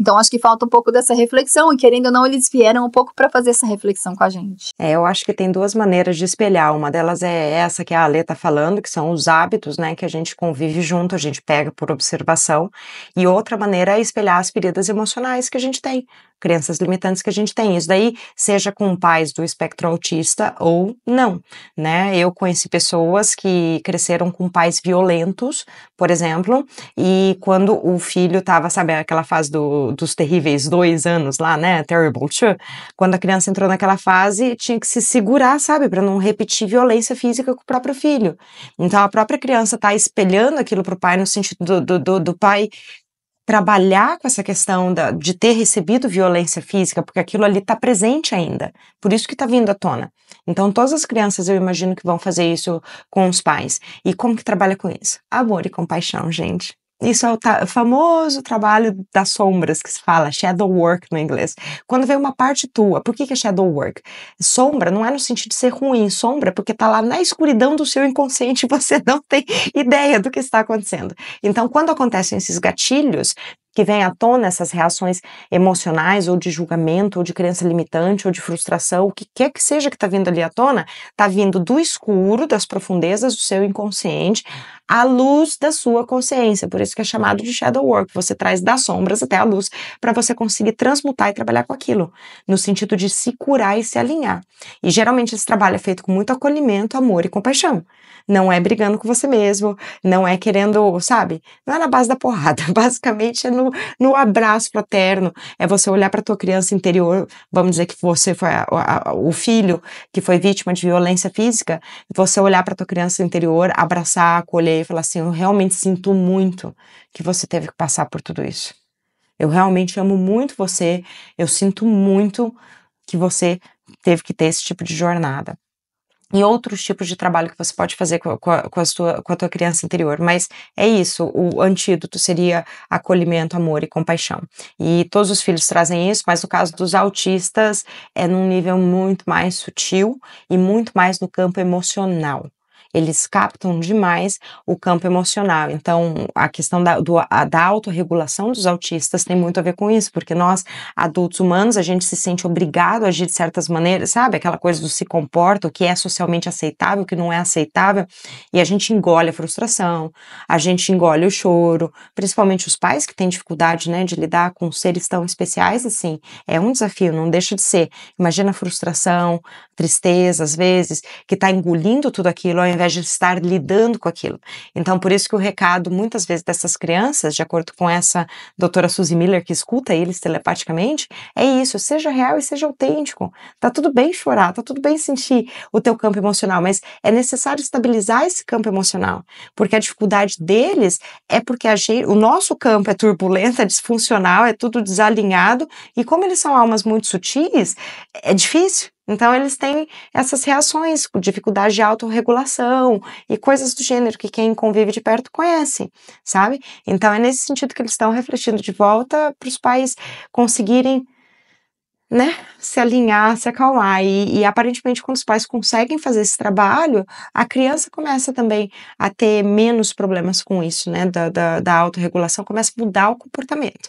Então acho que falta um pouco dessa reflexão e querendo ou não eles vieram um pouco para fazer essa reflexão com a gente. É, eu acho que tem duas maneiras de espelhar. Uma delas é essa que a Ale tá falando, que são os hábitos, né, que a gente convive junto, a gente pega por observação. E outra maneira é espelhar as feridas emocionais que a gente tem, crenças limitantes que a gente tem. Isso daí, seja com pais do espectro autista ou não, né? Eu conheci pessoas que cresceram com pais violentos, por exemplo, e quando o filho estava, sabe, aquela fase do, dos terríveis dois anos lá, né? Terrible two, quando a criança entrou naquela fase, tinha que se segurar, sabe, para não repetir violência física com o próprio filho. Então a própria criança tá espelhando aquilo pro pai no sentido do, do, do pai trabalhar com essa questão da, de ter recebido violência física, porque aquilo ali está presente ainda. Por isso que está vindo à tona. Então, todas as crianças, eu imagino que vão fazer isso com os pais. E como que trabalha com isso? Amor e compaixão, gente. Isso é o ta- famoso trabalho das sombras que se fala, shadow work no inglês. Quando vem uma parte tua, por que, que é shadow work? Sombra não é no sentido de ser ruim, sombra é porque está lá na escuridão do seu inconsciente e você não tem ideia do que está acontecendo. Então, quando acontecem esses gatilhos, que vem à tona essas reações emocionais ou de julgamento ou de crença limitante ou de frustração, o que quer que seja que está vindo ali à tona, está vindo do escuro, das profundezas do seu inconsciente, à luz da sua consciência. Por isso que é chamado de shadow work. Você traz das sombras até a luz para você conseguir transmutar e trabalhar com aquilo, no sentido de se curar e se alinhar. E geralmente esse trabalho é feito com muito acolhimento, amor e compaixão. Não é brigando com você mesmo, não é querendo, sabe? Não é na base da porrada. Basicamente é no, no abraço fraterno. É você olhar para tua criança interior, vamos dizer que você foi a, a, o filho que foi vítima de violência física, você olhar para tua criança interior, abraçar, acolher e falar assim: eu realmente sinto muito que você teve que passar por tudo isso. Eu realmente amo muito você, eu sinto muito que você teve que ter esse tipo de jornada. E outros tipos de trabalho que você pode fazer com a, com a, sua, com a tua criança interior. Mas é isso, o antídoto seria acolhimento, amor e compaixão. E todos os filhos trazem isso, mas no caso dos autistas é num nível muito mais sutil e muito mais no campo emocional eles captam demais o campo emocional. Então, a questão da, do, a, da autorregulação dos autistas tem muito a ver com isso, porque nós, adultos humanos, a gente se sente obrigado a agir de certas maneiras, sabe? Aquela coisa do se comporta, o que é socialmente aceitável, o que não é aceitável, e a gente engole a frustração, a gente engole o choro, principalmente os pais que têm dificuldade, né, de lidar com seres tão especiais, assim, é um desafio, não deixa de ser. Imagina a frustração, tristeza, às vezes, que está engolindo tudo aquilo ao invés invés de estar lidando com aquilo. Então, por isso que o recado, muitas vezes, dessas crianças, de acordo com essa doutora Suzy Miller que escuta eles telepaticamente, é isso, seja real e seja autêntico. Tá tudo bem chorar, tá tudo bem sentir o teu campo emocional, mas é necessário estabilizar esse campo emocional, porque a dificuldade deles é porque a gente, o nosso campo é turbulento, é disfuncional, é tudo desalinhado, e como eles são almas muito sutis, é difícil. Então, eles têm essas reações, dificuldade de autorregulação e coisas do gênero que quem convive de perto conhece, sabe? Então, é nesse sentido que eles estão refletindo de volta para os pais conseguirem né, se alinhar, se acalmar. E, e, aparentemente, quando os pais conseguem fazer esse trabalho, a criança começa também a ter menos problemas com isso, né, da, da, da autorregulação, começa a mudar o comportamento.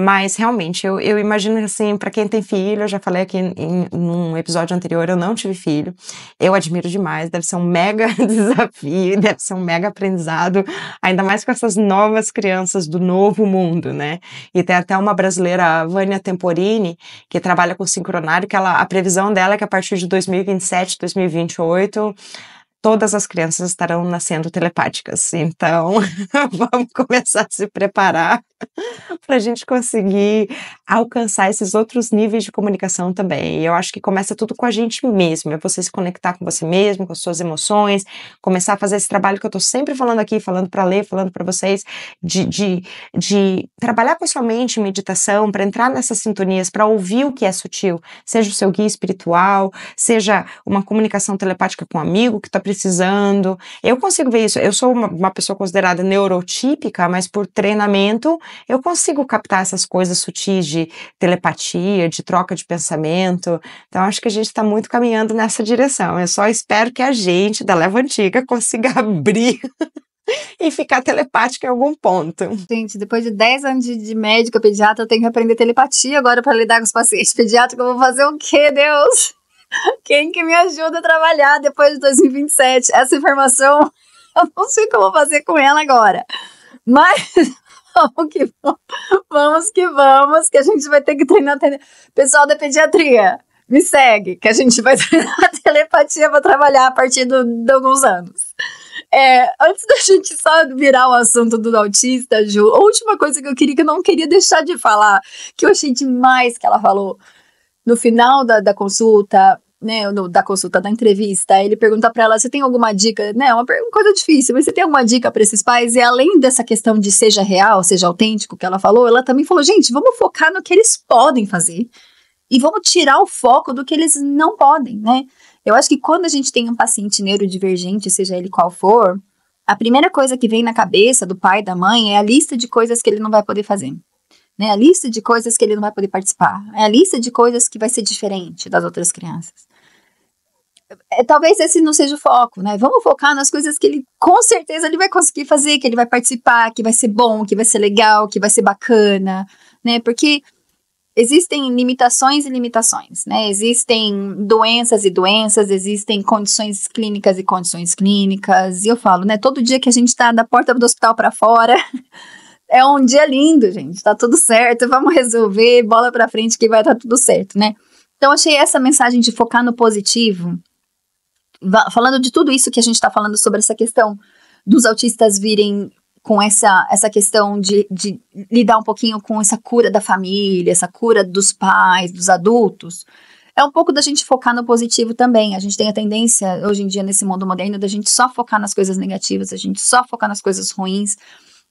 Mas realmente, eu, eu imagino assim, para quem tem filho, eu já falei aqui em, em um episódio anterior, eu não tive filho. Eu admiro demais, deve ser um mega desafio, deve ser um mega aprendizado, ainda mais com essas novas crianças do novo mundo, né? E tem até uma brasileira, a Vânia Temporini, que trabalha com sincronário, que ela, a previsão dela é que a partir de 2027, 2028, todas as crianças estarão nascendo telepáticas. Então, vamos começar a se preparar para a gente conseguir alcançar esses outros níveis de comunicação também. E eu acho que começa tudo com a gente mesmo, é você se conectar com você mesmo, com as suas emoções, começar a fazer esse trabalho que eu estou sempre falando aqui, falando para ler, falando para vocês, de, de, de, trabalhar com a sua mente, meditação, para entrar nessas sintonias, para ouvir o que é sutil, seja o seu guia espiritual, seja uma comunicação telepática com um amigo que está precisando. Eu consigo ver isso. Eu sou uma, uma pessoa considerada neurotípica, mas por treinamento eu consigo captar essas coisas sutis de telepatia, de troca de pensamento. Então, acho que a gente está muito caminhando nessa direção. Eu só espero que a gente da Leva Antiga consiga abrir. e ficar telepática em algum ponto. Gente, depois de 10 anos de, de médica pediatra, eu tenho que aprender telepatia agora para lidar com os pacientes pediátricos. Eu vou fazer o quê, Deus? Quem que me ajuda a trabalhar depois de 2027? Essa informação eu não sei como fazer com ela agora. Mas vamos que vamos, vamos que vamos, que a gente vai ter que treinar. Pessoal da pediatria, me segue, que a gente vai treinar a telepatia para trabalhar a partir do, de alguns anos. É, antes da gente só virar o assunto do autista, Ju, a última coisa que eu queria, que eu não queria deixar de falar, que eu achei demais que ela falou no final da, da consulta, né, no, da consulta, da entrevista, ele pergunta para ela: se tem alguma dica? Né, é uma, uma coisa difícil, mas você tem alguma dica para esses pais? E além dessa questão de seja real, seja autêntico que ela falou, ela também falou: gente, vamos focar no que eles podem fazer e vamos tirar o foco do que eles não podem, né? Eu acho que quando a gente tem um paciente neurodivergente, seja ele qual for, a primeira coisa que vem na cabeça do pai e da mãe é a lista de coisas que ele não vai poder fazer. Né, a lista de coisas que ele não vai poder participar, é a lista de coisas que vai ser diferente das outras crianças. É, talvez esse não seja o foco, né? Vamos focar nas coisas que ele com certeza ele vai conseguir fazer, que ele vai participar, que vai ser bom, que vai ser legal, que vai ser bacana, né? Porque existem limitações e limitações, né? Existem doenças e doenças, existem condições clínicas e condições clínicas. E eu falo, né? Todo dia que a gente tá da porta do hospital para fora, é um dia lindo, gente. Tá tudo certo, vamos resolver, bola para frente que vai dar tá tudo certo, né? Então achei essa mensagem de focar no positivo falando de tudo isso que a gente está falando sobre essa questão dos autistas virem com essa, essa questão de, de lidar um pouquinho com essa cura da família, essa cura dos pais, dos adultos, é um pouco da gente focar no positivo também. A gente tem a tendência, hoje em dia, nesse mundo moderno, da gente só focar nas coisas negativas, a gente só focar nas coisas ruins.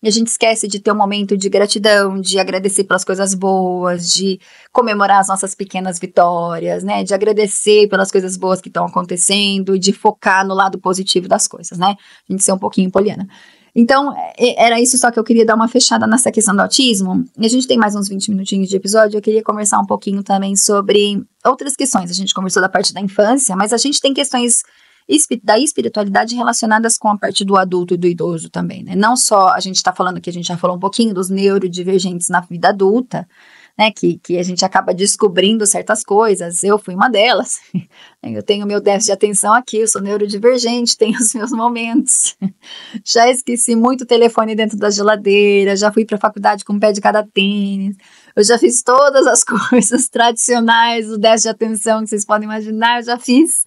E a gente esquece de ter um momento de gratidão, de agradecer pelas coisas boas, de comemorar as nossas pequenas vitórias, né? De agradecer pelas coisas boas que estão acontecendo, de focar no lado positivo das coisas, né? A gente ser um pouquinho poliana. Então, era isso só que eu queria dar uma fechada nessa questão do autismo. E a gente tem mais uns 20 minutinhos de episódio. Eu queria conversar um pouquinho também sobre outras questões. A gente conversou da parte da infância, mas a gente tem questões da espiritualidade relacionadas com a parte do adulto e do idoso também, né? Não só a gente está falando que a gente já falou um pouquinho dos neurodivergentes na vida adulta, né? Que, que a gente acaba descobrindo certas coisas. Eu fui uma delas. Eu tenho meu déficit de atenção aqui, eu sou neurodivergente, tenho os meus momentos. Já esqueci muito o telefone dentro da geladeira, já fui para a faculdade com o pé de cada tênis. Eu já fiz todas as coisas tradicionais do déficit de atenção que vocês podem imaginar, eu já fiz.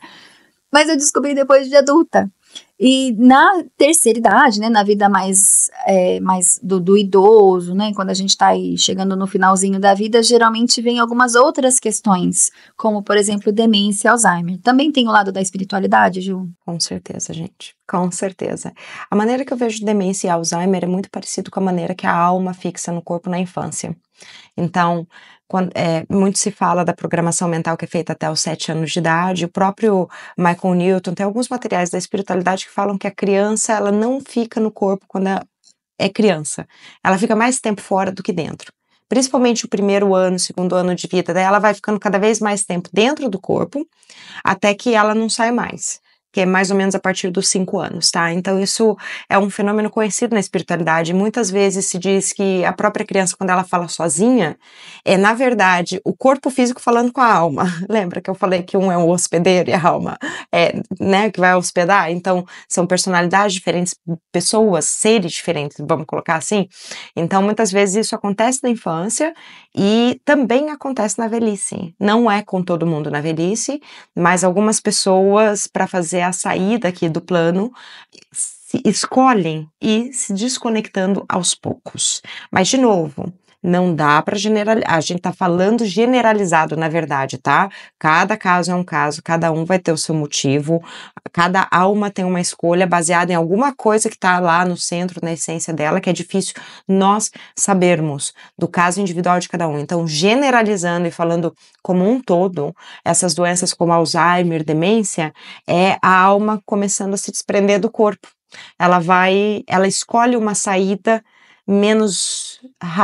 Mas eu descobri depois de adulta. E na terceira idade, né, na vida mais, é, mais do, do, idoso, né, quando a gente está chegando no finalzinho da vida, geralmente vem algumas outras questões, como, por exemplo, demência e Alzheimer. Também tem o lado da espiritualidade, Ju? Com certeza, gente. Com certeza. A maneira que eu vejo demência e Alzheimer é muito parecido com a maneira que a alma fixa no corpo na infância. Então, quando, é, muito se fala da programação mental que é feita até os sete anos de idade. O próprio Michael Newton tem alguns materiais da espiritualidade que falam que a criança ela não fica no corpo quando é criança. Ela fica mais tempo fora do que dentro. Principalmente o primeiro ano, segundo ano de vida ela vai ficando cada vez mais tempo dentro do corpo, até que ela não sai mais que é mais ou menos a partir dos cinco anos, tá? Então isso é um fenômeno conhecido na espiritualidade. Muitas vezes se diz que a própria criança, quando ela fala sozinha, é na verdade o corpo físico falando com a alma. Lembra que eu falei que um é o hospedeiro e a alma é, né, que vai hospedar? Então são personalidades diferentes, pessoas, seres diferentes, vamos colocar assim. Então muitas vezes isso acontece na infância e também acontece na velhice. Não é com todo mundo na velhice, mas algumas pessoas para fazer é a saída aqui do plano, se escolhem e se desconectando aos poucos. Mas, de novo, não dá para generalizar. A gente está falando generalizado, na verdade, tá? Cada caso é um caso, cada um vai ter o seu motivo, cada alma tem uma escolha baseada em alguma coisa que está lá no centro, na essência dela, que é difícil nós sabermos do caso individual de cada um. Então, generalizando e falando como um todo, essas doenças como Alzheimer, demência, é a alma começando a se desprender do corpo. Ela vai, ela escolhe uma saída menos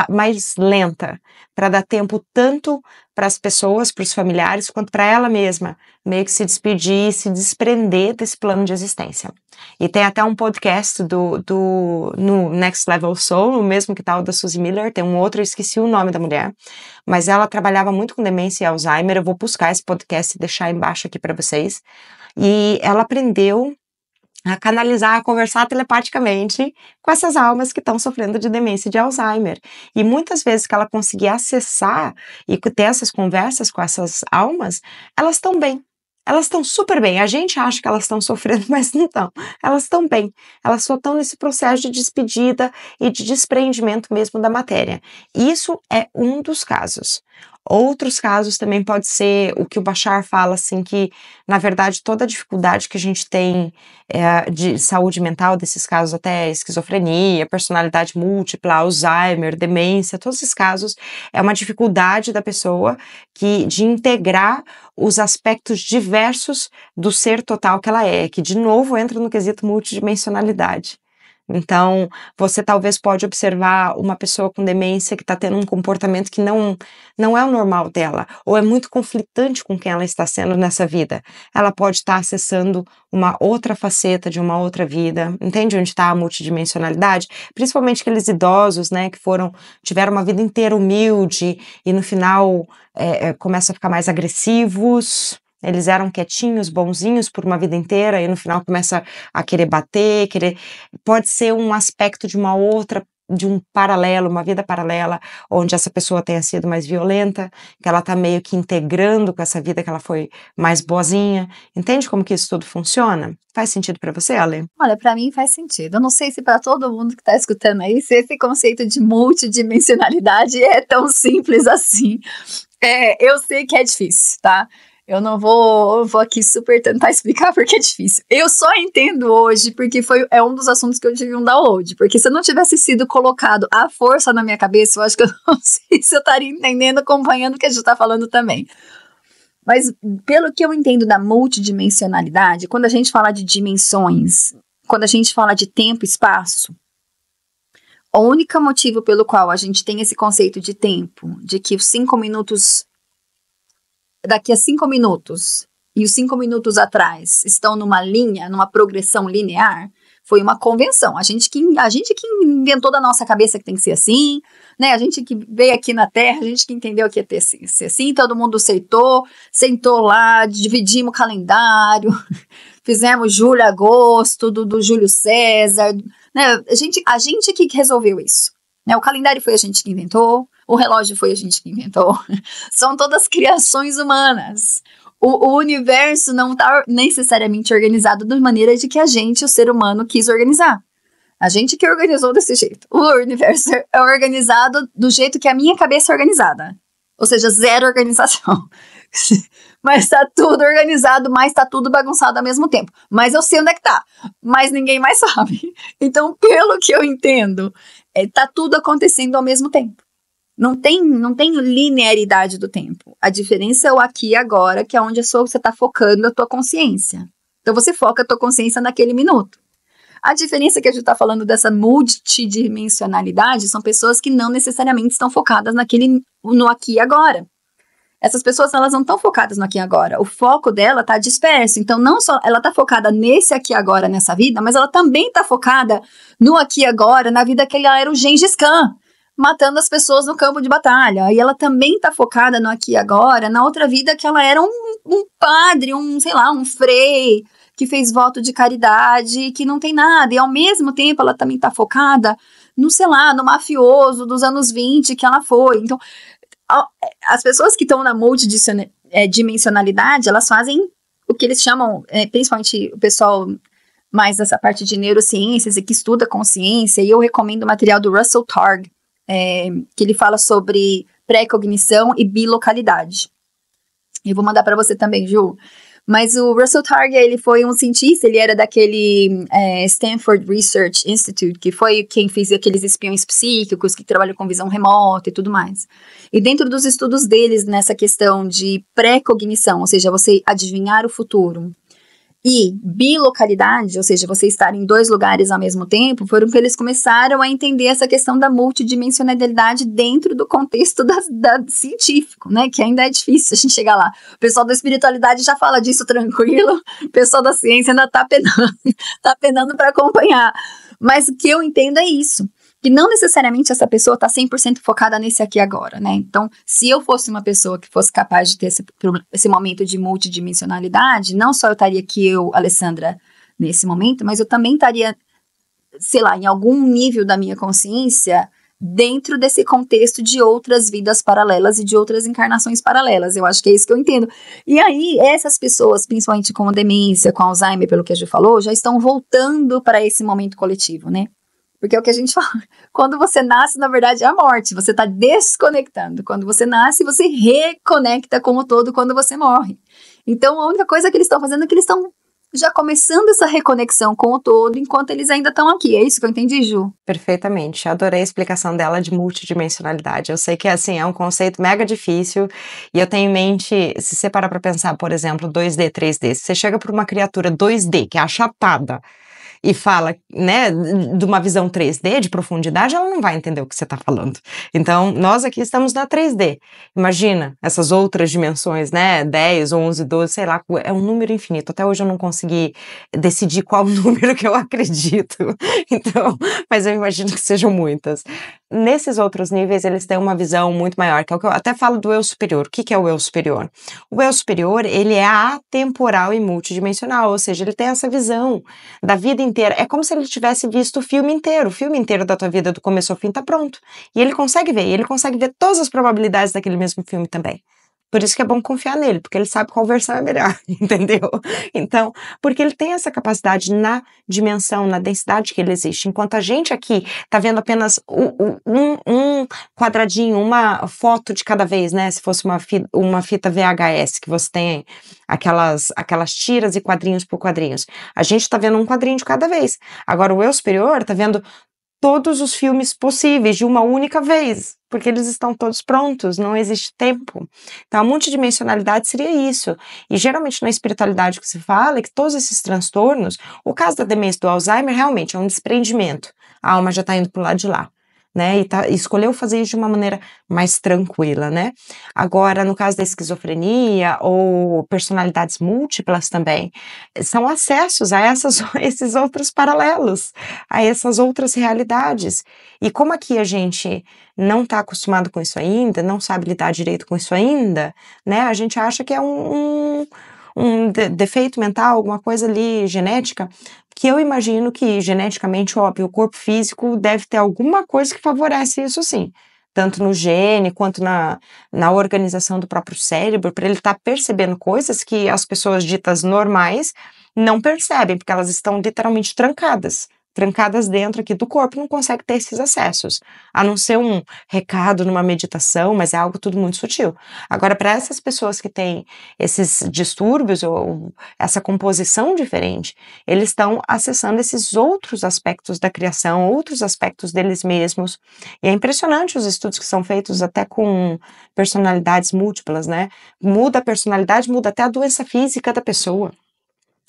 mais lenta, para dar tempo tanto para as pessoas, para os familiares, quanto para ela mesma, meio que se despedir, se desprender desse plano de existência. E tem até um podcast do, do no Next Level Soul, o mesmo que tal tá da Suzy Miller, tem um outro, eu esqueci o nome da mulher, mas ela trabalhava muito com demência e Alzheimer. Eu vou buscar esse podcast e deixar embaixo aqui para vocês. E ela aprendeu a canalizar, a conversar telepaticamente com essas almas que estão sofrendo de demência e de Alzheimer. E muitas vezes que ela conseguir acessar e ter essas conversas com essas almas, elas estão bem. Elas estão super bem. A gente acha que elas estão sofrendo, mas não estão. Elas estão bem. Elas só estão nesse processo de despedida e de desprendimento mesmo da matéria. Isso é um dos casos. Outros casos também pode ser o que o Bachar fala, assim, que na verdade toda a dificuldade que a gente tem é, de saúde mental, desses casos até esquizofrenia, personalidade múltipla, Alzheimer, demência, todos esses casos, é uma dificuldade da pessoa que de integrar os aspectos diversos do ser total que ela é, que de novo entra no quesito multidimensionalidade. Então, você talvez pode observar uma pessoa com demência que está tendo um comportamento que não, não é o normal dela, ou é muito conflitante com quem ela está sendo nessa vida. Ela pode estar tá acessando uma outra faceta de uma outra vida, entende onde está a multidimensionalidade? Principalmente aqueles idosos, né, que foram, tiveram uma vida inteira humilde e no final é, eh, eh, começam a ficar mais agressivos, eles eram quietinhos, bonzinhos por uma vida inteira e no final começa a querer bater, querer. Pode ser um aspecto de uma outra de um paralelo, uma vida paralela, onde essa pessoa tenha sido mais violenta, que ela está meio que integrando com essa vida que ela foi mais boazinha. Entende como que isso tudo funciona? Faz sentido para você, Ale? Olha, para mim faz sentido. Eu não sei se para todo mundo que está escutando aí, se esse conceito de multidimensionalidade é tão simples assim. É, eu sei que é difícil, tá? Eu não vou, vou aqui super tentar explicar porque é difícil. Eu só entendo hoje porque foi é um dos assuntos que eu tive um download, porque se eu não tivesse sido colocado à força na minha cabeça, eu acho que eu não sei se eu estaria entendendo, acompanhando o que a gente está falando também. Mas pelo que eu entendo da multidimensionalidade, quando a gente fala de dimensões, quando a gente fala de tempo e espaço, o único motivo pelo qual a gente tem esse conceito de tempo, de que os cinco minutos daqui a cinco minutos e os cinco minutos atrás estão numa linha, numa progressão linear, foi uma convenção. A gente que, a gente que inventou da nossa cabeça que tem que ser assim, né? A gente que veio aqui na Terra, a gente que entendeu que ia ter, ser assim, todo mundo aceitou, sentou lá, dividimos o calendário, fizemos julho, agosto, do, do Júlio César, né? A gente, a gente que resolveu isso. Né? O calendário foi a gente que inventou, o relógio foi a gente que inventou. São todas criações humanas. O, o universo não está necessariamente organizado da maneira de que a gente, o ser humano, quis organizar. A gente que organizou desse jeito. O universo é, é organizado do jeito que a minha cabeça é organizada. Ou seja, zero organização. Mas está tudo organizado, mas está tudo bagunçado ao mesmo tempo. Mas eu sei onde é que está Mas ninguém mais sabe. Então, pelo que eu entendo, é, tá tudo acontecendo ao mesmo tempo. Não tem, não tem linearidade do tempo. A diferença é o aqui e agora, que é onde sua, você está focando a tua consciência. Então você foca a tua consciência naquele minuto. A diferença é que a gente está falando dessa multidimensionalidade são pessoas que não necessariamente estão focadas naquele no aqui e agora. Essas pessoas, elas não estão focadas no aqui e agora. O foco dela está disperso. Então, não só ela está focada nesse aqui e agora, nessa vida, mas ela também está focada no aqui e agora, na vida que ela era o Gengis Khan, matando as pessoas no campo de batalha. E ela também está focada no aqui e agora, na outra vida que ela era um, um padre, um, sei lá, um frei, que fez voto de caridade, que não tem nada. E ao mesmo tempo, ela também está focada no, sei lá, no mafioso dos anos 20 que ela foi. Então, é, as pessoas que estão na multidimensionalidade, é, elas fazem o que eles chamam, é, principalmente o pessoal mais dessa parte de neurociências e que estuda consciência, e eu recomendo o material do Russell Targ, é, que ele fala sobre pré-cognição e bilocalidade. Eu vou mandar para você também, Ju. Mas o Russell Targa, ele foi um cientista, ele era daquele é, Stanford Research Institute, que foi quem fez aqueles espiões psíquicos que trabalham com visão remota e tudo mais. E dentro dos estudos deles nessa questão de pré-cognição, ou seja, você adivinhar o futuro, e bilocalidade, ou seja, você estar em dois lugares ao mesmo tempo, foram que eles começaram a entender essa questão da multidimensionalidade dentro do contexto da, da científico, né? Que ainda é difícil a gente chegar lá. O pessoal da espiritualidade já fala disso tranquilo, o pessoal da ciência ainda está penando, tá penando tá para acompanhar. Mas o que eu entendo é isso que não necessariamente essa pessoa está 100% focada nesse aqui agora, né? Então, se eu fosse uma pessoa que fosse capaz de ter esse, esse momento de multidimensionalidade, não só eu estaria aqui, eu, Alessandra, nesse momento, mas eu também estaria, sei lá, em algum nível da minha consciência dentro desse contexto de outras vidas paralelas e de outras encarnações paralelas. Eu acho que é isso que eu entendo. E aí, essas pessoas, principalmente com demência, com Alzheimer, pelo que a gente falou, já estão voltando para esse momento coletivo, né? Porque é o que a gente fala. Quando você nasce, na verdade, é a morte. Você está desconectando. Quando você nasce, você reconecta com o todo quando você morre. Então, a única coisa que eles estão fazendo é que eles estão já começando essa reconexão com o todo enquanto eles ainda estão aqui. É isso que eu entendi, Ju? Perfeitamente. Adorei a explicação dela de multidimensionalidade. Eu sei que assim é um conceito mega difícil e eu tenho em mente, se você parar para pensar, por exemplo, 2D, 3D, se você chega para uma criatura 2D que é achatada, e fala, né, de uma visão 3D, de profundidade, ela não vai entender o que você está falando. Então, nós aqui estamos na 3D. Imagina essas outras dimensões, né, 10, 11, 12, sei lá, é um número infinito. Até hoje eu não consegui decidir qual número que eu acredito. Então, mas eu imagino que sejam muitas. Nesses outros níveis, eles têm uma visão muito maior, que é o que eu até falo do eu superior. O que, que é o eu superior? O eu superior, ele é atemporal e multidimensional, ou seja, ele tem essa visão da vida inteira. É como se ele tivesse visto o filme inteiro. O filme inteiro da tua vida, do começo ao fim, tá pronto. E ele consegue ver, ele consegue ver todas as probabilidades daquele mesmo filme também. Por isso que é bom confiar nele, porque ele sabe qual versão é melhor, entendeu? Então, porque ele tem essa capacidade na dimensão, na densidade que ele existe. Enquanto a gente aqui tá vendo apenas um, um, quadradinho, uma foto de cada vez, né? Se fosse uma fita, uma fita VHS que você tem aquelas, aquelas tiras e quadrinhos por quadrinhos. A gente está vendo um quadrinho de cada vez. Agora o eu superior está vendo todos os filmes possíveis de uma única vez, porque eles estão todos prontos, não existe tempo. Então, a multidimensionalidade seria isso. E geralmente na espiritualidade que se fala é que todos esses transtornos, o caso da demência do Alzheimer realmente é um desprendimento. A alma já está indo para o lado de lá né? E, tá, escolheu fazer isso de uma maneira mais tranquila, né? Agora, no caso da esquizofrenia ou personalidades múltiplas também, são acessos a essas, esses outros paralelos, a essas outras realidades. E como aqui a gente não está acostumado com isso ainda, não sabe lidar direito com isso ainda, né? A gente acha que é um, um um de defeito mental, alguma coisa ali genética, que eu imagino que geneticamente, óbvio, o corpo físico deve ter alguma coisa que favorece isso sim. Tanto no gene quanto na, na organização do próprio cérebro, para ele estar tá percebendo coisas que as pessoas ditas normais não percebem, porque elas estão literalmente trancadas trancadas dentro aqui do corpo, não consegue ter esses acessos, a não ser um recado numa meditação, mas é algo tudo muito sutil. Agora, para essas pessoas que têm esses distúrbios ou essa composição diferente, eles estão acessando esses outros aspectos da criação, outros aspectos deles mesmos. E é impressionante os estudos que são feitos até com personalidades múltiplas, né? Muda a personalidade, muda até a doença física da pessoa.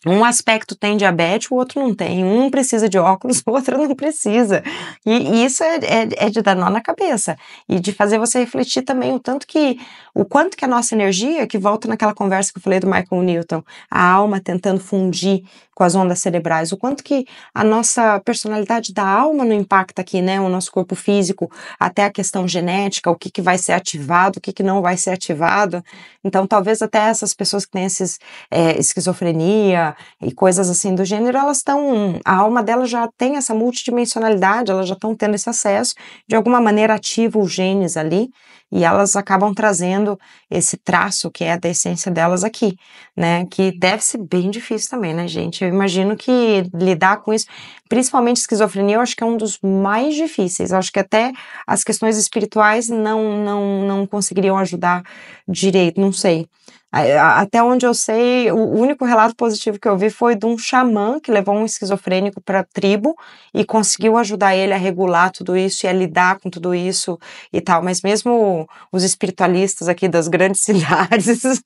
Um aspecto tem diabetes, o outro não tem. Um precisa de óculos, o outro não precisa. E, e isso é, é, é, de dar nó na cabeça. E de fazer você refletir também o tanto que... O quanto que a nossa energia, que volta naquela conversa que eu falei do Michael Newton, a alma tentando fundir com as ondas cerebrais, o quanto que a nossa personalidade da alma não impacta aqui, né? O nosso corpo físico, até a questão genética, o que, que vai ser ativado, o que, que não vai ser ativado. Então, talvez até essas pessoas que têm esses, é, esquizofrenia, e coisas assim do gênero, elas estão. A alma dela já tem essa multidimensionalidade, elas já estão tendo esse acesso, de alguma maneira ativa os genes ali, e elas acabam trazendo esse traço que é a essência delas aqui, né? Que deve ser bem difícil também, né, gente? Eu imagino que lidar com isso, principalmente esquizofrenia, eu acho que é um dos mais difíceis. Eu acho que até as questões espirituais não não não conseguiriam ajudar direito, não sei. Até onde eu sei, o único relato positivo que eu vi foi de um xamã que levou um esquizofrênico para a tribo e conseguiu ajudar ele a regular tudo isso e a lidar com tudo isso e tal. Mas mesmo os espiritualistas aqui das grandes cidades.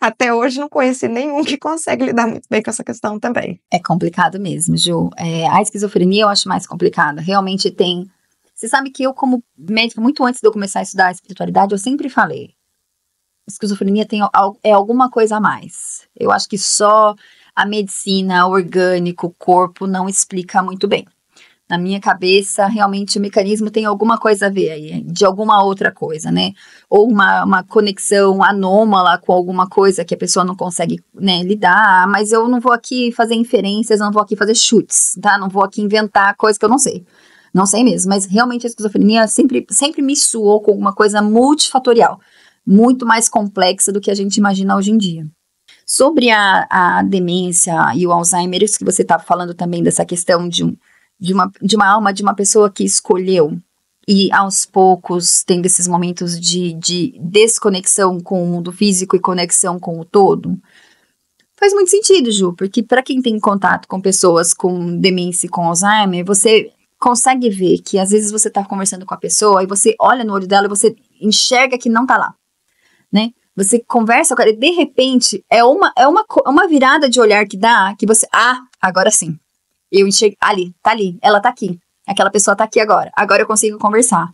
Até hoje não conheci nenhum que consegue lidar muito bem com essa questão também. É complicado mesmo, Ju. É, a esquizofrenia eu acho mais complicada. Realmente tem. Você sabe que eu, como médica, muito antes de eu começar a estudar a espiritualidade, eu sempre falei: esquizofrenia tem, é alguma coisa a mais. Eu acho que só a medicina, orgânico, corpo não explica muito bem na minha cabeça, realmente o mecanismo tem alguma coisa a ver aí, de alguma outra coisa, né? Ou uma, uma conexão anômala com alguma coisa que a pessoa não consegue né, lidar, ah, mas eu não vou aqui fazer inferências, não vou aqui fazer chutes, tá? Não vou aqui inventar coisa que eu não sei. Não sei mesmo, mas realmente a esquizofrenia sempre, sempre me suou com alguma coisa multifatorial, muito mais complexa do que a gente imagina hoje em dia. Sobre a, a demência e o Alzheimer, isso que você estava tá falando também dessa questão de um, de uma, de uma alma de uma pessoa que escolheu e aos poucos tendo esses momentos de, de desconexão com o mundo físico e conexão com o todo? Faz muito sentido, Ju, porque para quem tem contato com pessoas com demência e com Alzheimer, você consegue ver que às vezes você está conversando com a pessoa e você olha no olho dela e você enxerga que não tá lá, né? Você conversa com ela e de repente é uma é uma, é uma virada de olhar que dá que você ah agora sim eu enxergo. Ali, tá ali, ela tá aqui. Aquela pessoa tá aqui agora. Agora eu consigo conversar.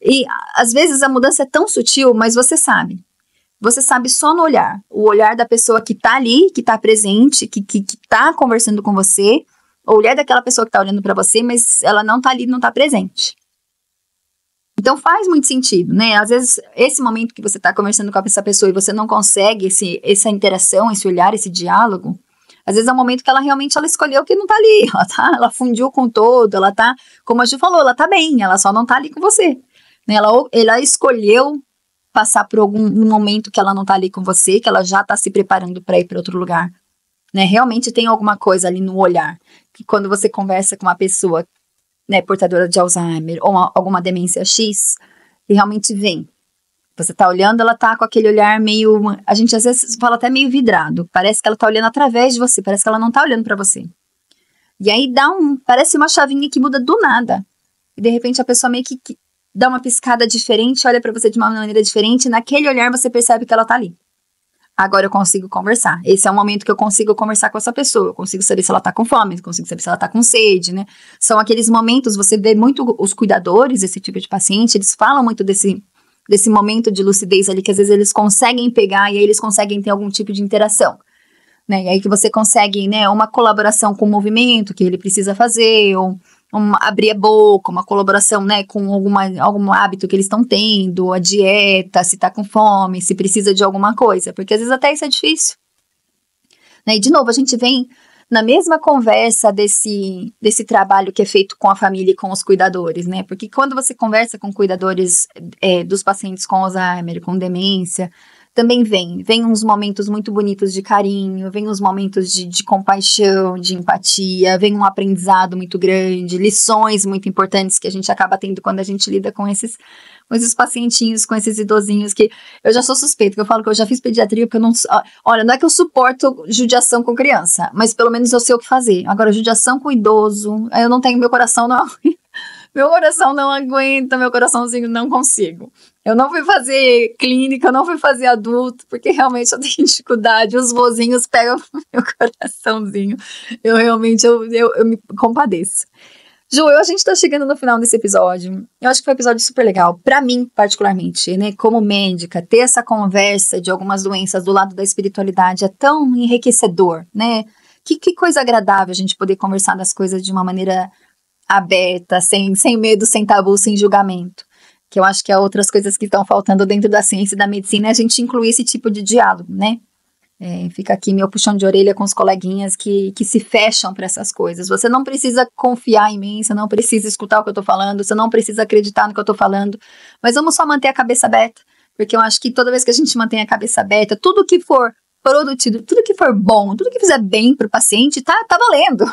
E às vezes a mudança é tão sutil, mas você sabe. Você sabe só no olhar. O olhar da pessoa que tá ali, que tá presente, que, que, que tá conversando com você. O olhar daquela pessoa que tá olhando para você, mas ela não tá ali, não tá presente. Então faz muito sentido, né? Às vezes, esse momento que você está conversando com essa pessoa e você não consegue esse, essa interação, esse olhar, esse diálogo, às vezes é um momento que ela realmente ela escolheu que não tá ali, ela tá, ela fundiu com todo, ela tá, como a Ju falou, ela tá bem, ela só não tá ali com você. Né? Ela, ela escolheu passar por algum um momento que ela não tá ali com você, que ela já tá se preparando para ir para outro lugar. Né? Realmente tem alguma coisa ali no olhar, que quando você conversa com uma pessoa, né, portadora de Alzheimer ou uma, alguma demência X, e realmente vem. Você tá olhando, ela tá com aquele olhar meio. A gente às vezes fala até meio vidrado. Parece que ela tá olhando através de você, parece que ela não tá olhando para você. E aí dá um. Parece uma chavinha que muda do nada. E de repente a pessoa meio que, que dá uma piscada diferente, olha para você de uma maneira diferente. naquele olhar você percebe que ela tá ali. Agora eu consigo conversar. Esse é o momento que eu consigo conversar com essa pessoa. Eu consigo saber se ela tá com fome, consigo saber se ela tá com sede, né? São aqueles momentos, você vê muito os cuidadores, esse tipo de paciente, eles falam muito desse desse momento de lucidez ali, que às vezes eles conseguem pegar e aí eles conseguem ter algum tipo de interação. Né? E aí que você consegue, né, uma colaboração com o movimento que ele precisa fazer, ou um, abrir a boca, uma colaboração, né, com alguma, algum hábito que eles estão tendo, a dieta, se tá com fome, se precisa de alguma coisa, porque às vezes até isso é difícil. Né? E de novo, a gente vem na mesma conversa desse, desse trabalho que é feito com a família e com os cuidadores, né? Porque quando você conversa com cuidadores é, dos pacientes com Alzheimer, com demência, também vem. Vem uns momentos muito bonitos de carinho, vem uns momentos de, de compaixão, de empatia, vem um aprendizado muito grande, lições muito importantes que a gente acaba tendo quando a gente lida com esses com esses pacientinhos, com esses idosinhos que eu já sou suspeita, que eu falo que eu já fiz pediatria porque eu não, olha, não é que eu suporto judiação com criança, mas pelo menos eu sei o que fazer. Agora judiação com idoso, eu não tenho meu coração não. É Meu coração não aguenta, meu coraçãozinho não consigo. Eu não fui fazer clínica, eu não fui fazer adulto, porque realmente eu tenho dificuldade. Os vozinhos pegam meu coraçãozinho. Eu realmente eu, eu, eu me compadeço. Ju, a gente tá chegando no final desse episódio. Eu acho que foi um episódio super legal, para mim particularmente, né? Como médica, ter essa conversa de algumas doenças do lado da espiritualidade é tão enriquecedor, né? Que, que coisa agradável a gente poder conversar das coisas de uma maneira aberta, sem, sem medo, sem tabu, sem julgamento. Que eu acho que há é outras coisas que estão faltando dentro da ciência e da medicina, é a gente incluir esse tipo de diálogo, né? É, fica aqui meu puxão de orelha com os coleguinhas que, que se fecham para essas coisas. Você não precisa confiar em mim, você não precisa escutar o que eu estou falando, você não precisa acreditar no que eu estou falando, mas vamos só manter a cabeça aberta, porque eu acho que toda vez que a gente mantém a cabeça aberta, tudo que for produtivo, tudo que for bom, tudo que fizer bem para o paciente, tá, tá valendo.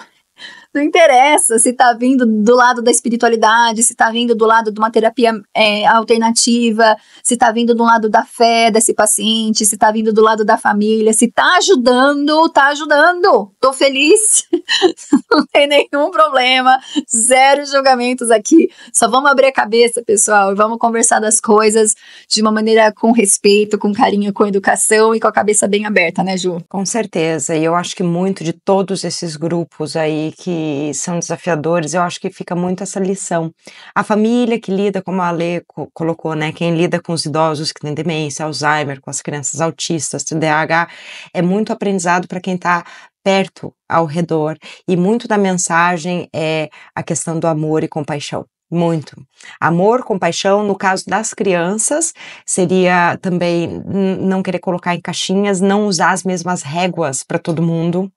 Não interessa se tá vindo do lado da espiritualidade, se tá vindo do lado de uma terapia é, alternativa, se tá vindo do lado da fé desse paciente, se tá vindo do lado da família, se tá ajudando, tá ajudando. Tô feliz. Não tem nenhum problema. Zero julgamentos aqui. Só vamos abrir a cabeça, pessoal, e vamos conversar das coisas de uma maneira com respeito, com carinho, com educação e com a cabeça bem aberta, né, Ju? Com certeza. E eu acho que muito de todos esses grupos aí que que são desafiadores, eu acho que fica muito essa lição. A família que lida, como a Ale colocou, né, quem lida com os idosos que têm demência, Alzheimer, com as crianças autistas, TDAH, é muito aprendizado para quem está perto, ao redor, e muito da mensagem é a questão do amor e compaixão. Muito. Amor, compaixão, no caso das crianças, seria também não querer colocar em caixinhas, não usar as mesmas réguas para todo mundo.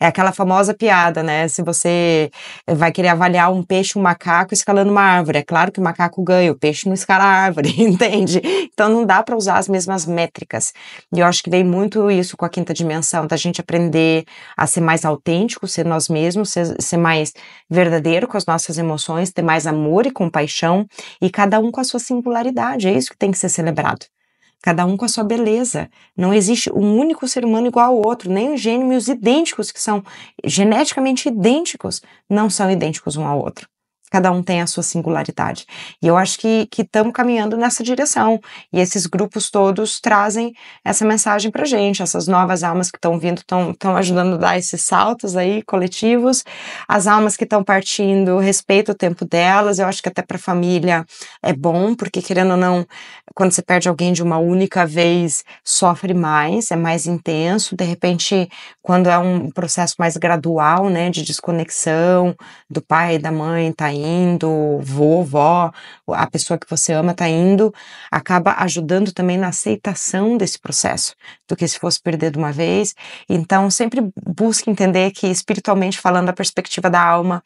É aquela famosa piada, né? Se você eh, vai querer avaliar um peixe, um macaco escalando uma árvore, é claro que o macaco ganha, o peixe não escala a árvore, entende? Então não dá para usar as mesmas métricas. E eu acho que vem muito isso com a quinta dimensão, da gente aprender a ser mais autêntico, ser nós mesmos, ser, ser mais verdadeiro com as nossas emoções, ter mais amor e compaixão e cada um com a sua singularidade. É isso que tem que ser celebrado cada um com a sua beleza. Não existe um único ser humano igual ao outro, nem os gêmeos idênticos, que são geneticamente idênticos, não são idênticos um ao outro. Cada um tem a sua singularidade. E eu acho que estamos caminhando nessa direção. E esses grupos todos trazem essa mensagem para gente. Essas novas almas que estão vindo estão ajudando a dar esses saltos aí coletivos. As almas que estão partindo, respeito o tempo delas. Eu acho que até para a família é bom, porque querendo ou não, quando você perde alguém de uma única vez, sofre mais, é mais intenso. De repente, quando é um processo mais gradual, né, de desconexão do pai, da mãe, tá indo, vovó, a pessoa que você ama tá indo, acaba ajudando também na aceitação desse processo, do que se fosse perder de uma vez. Então, sempre busque entender que espiritualmente falando, a perspectiva da alma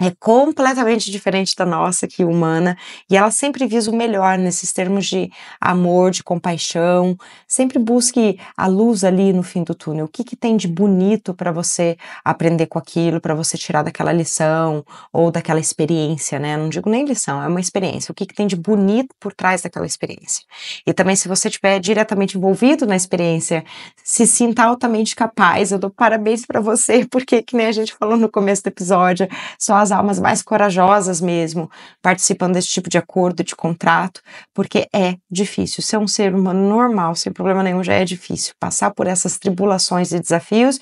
é completamente diferente da nossa que humana e ela sempre visa o melhor nesses termos de amor, de compaixão. Sempre busque a luz ali no fim do túnel. O que, que tem de bonito para você aprender com aquilo, para você tirar daquela lição ou daquela experiência, né? Não digo nem lição, é uma experiência. O que, que tem de bonito por trás daquela experiência? E também, se você estiver diretamente envolvido na experiência, se sinta altamente capaz. Eu dou parabéns para você, porque que nem a gente falou no começo do episódio, só as as almas mais corajosas mesmo, participando desse tipo de acordo, de contrato, porque é difícil. Ser um ser humano normal, sem problema nenhum, já é difícil. Passar por essas tribulações e desafios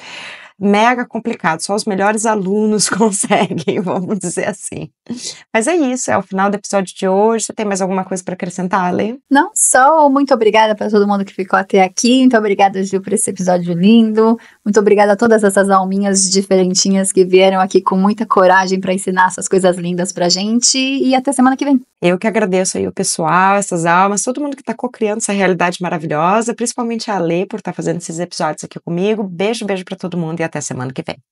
mega complicado, só os melhores alunos conseguem, vamos dizer assim. Mas é isso, é o final do episódio de hoje. Você tem mais alguma coisa para acrescentar, Ale? Não, só muito obrigada para todo mundo que ficou até aqui. Muito obrigada, Gil, por esse episódio lindo. Muito obrigada a todas essas alminhas diferentinhas que vieram aqui com muita coragem para ensinar essas coisas lindas para gente e até semana que vem. Eu que agradeço aí o pessoal, essas almas, todo mundo que está co-criando essa realidade maravilhosa, principalmente a Ale por estar tá fazendo esses episódios aqui comigo. Beijo, beijo para todo mundo e até semana que vem.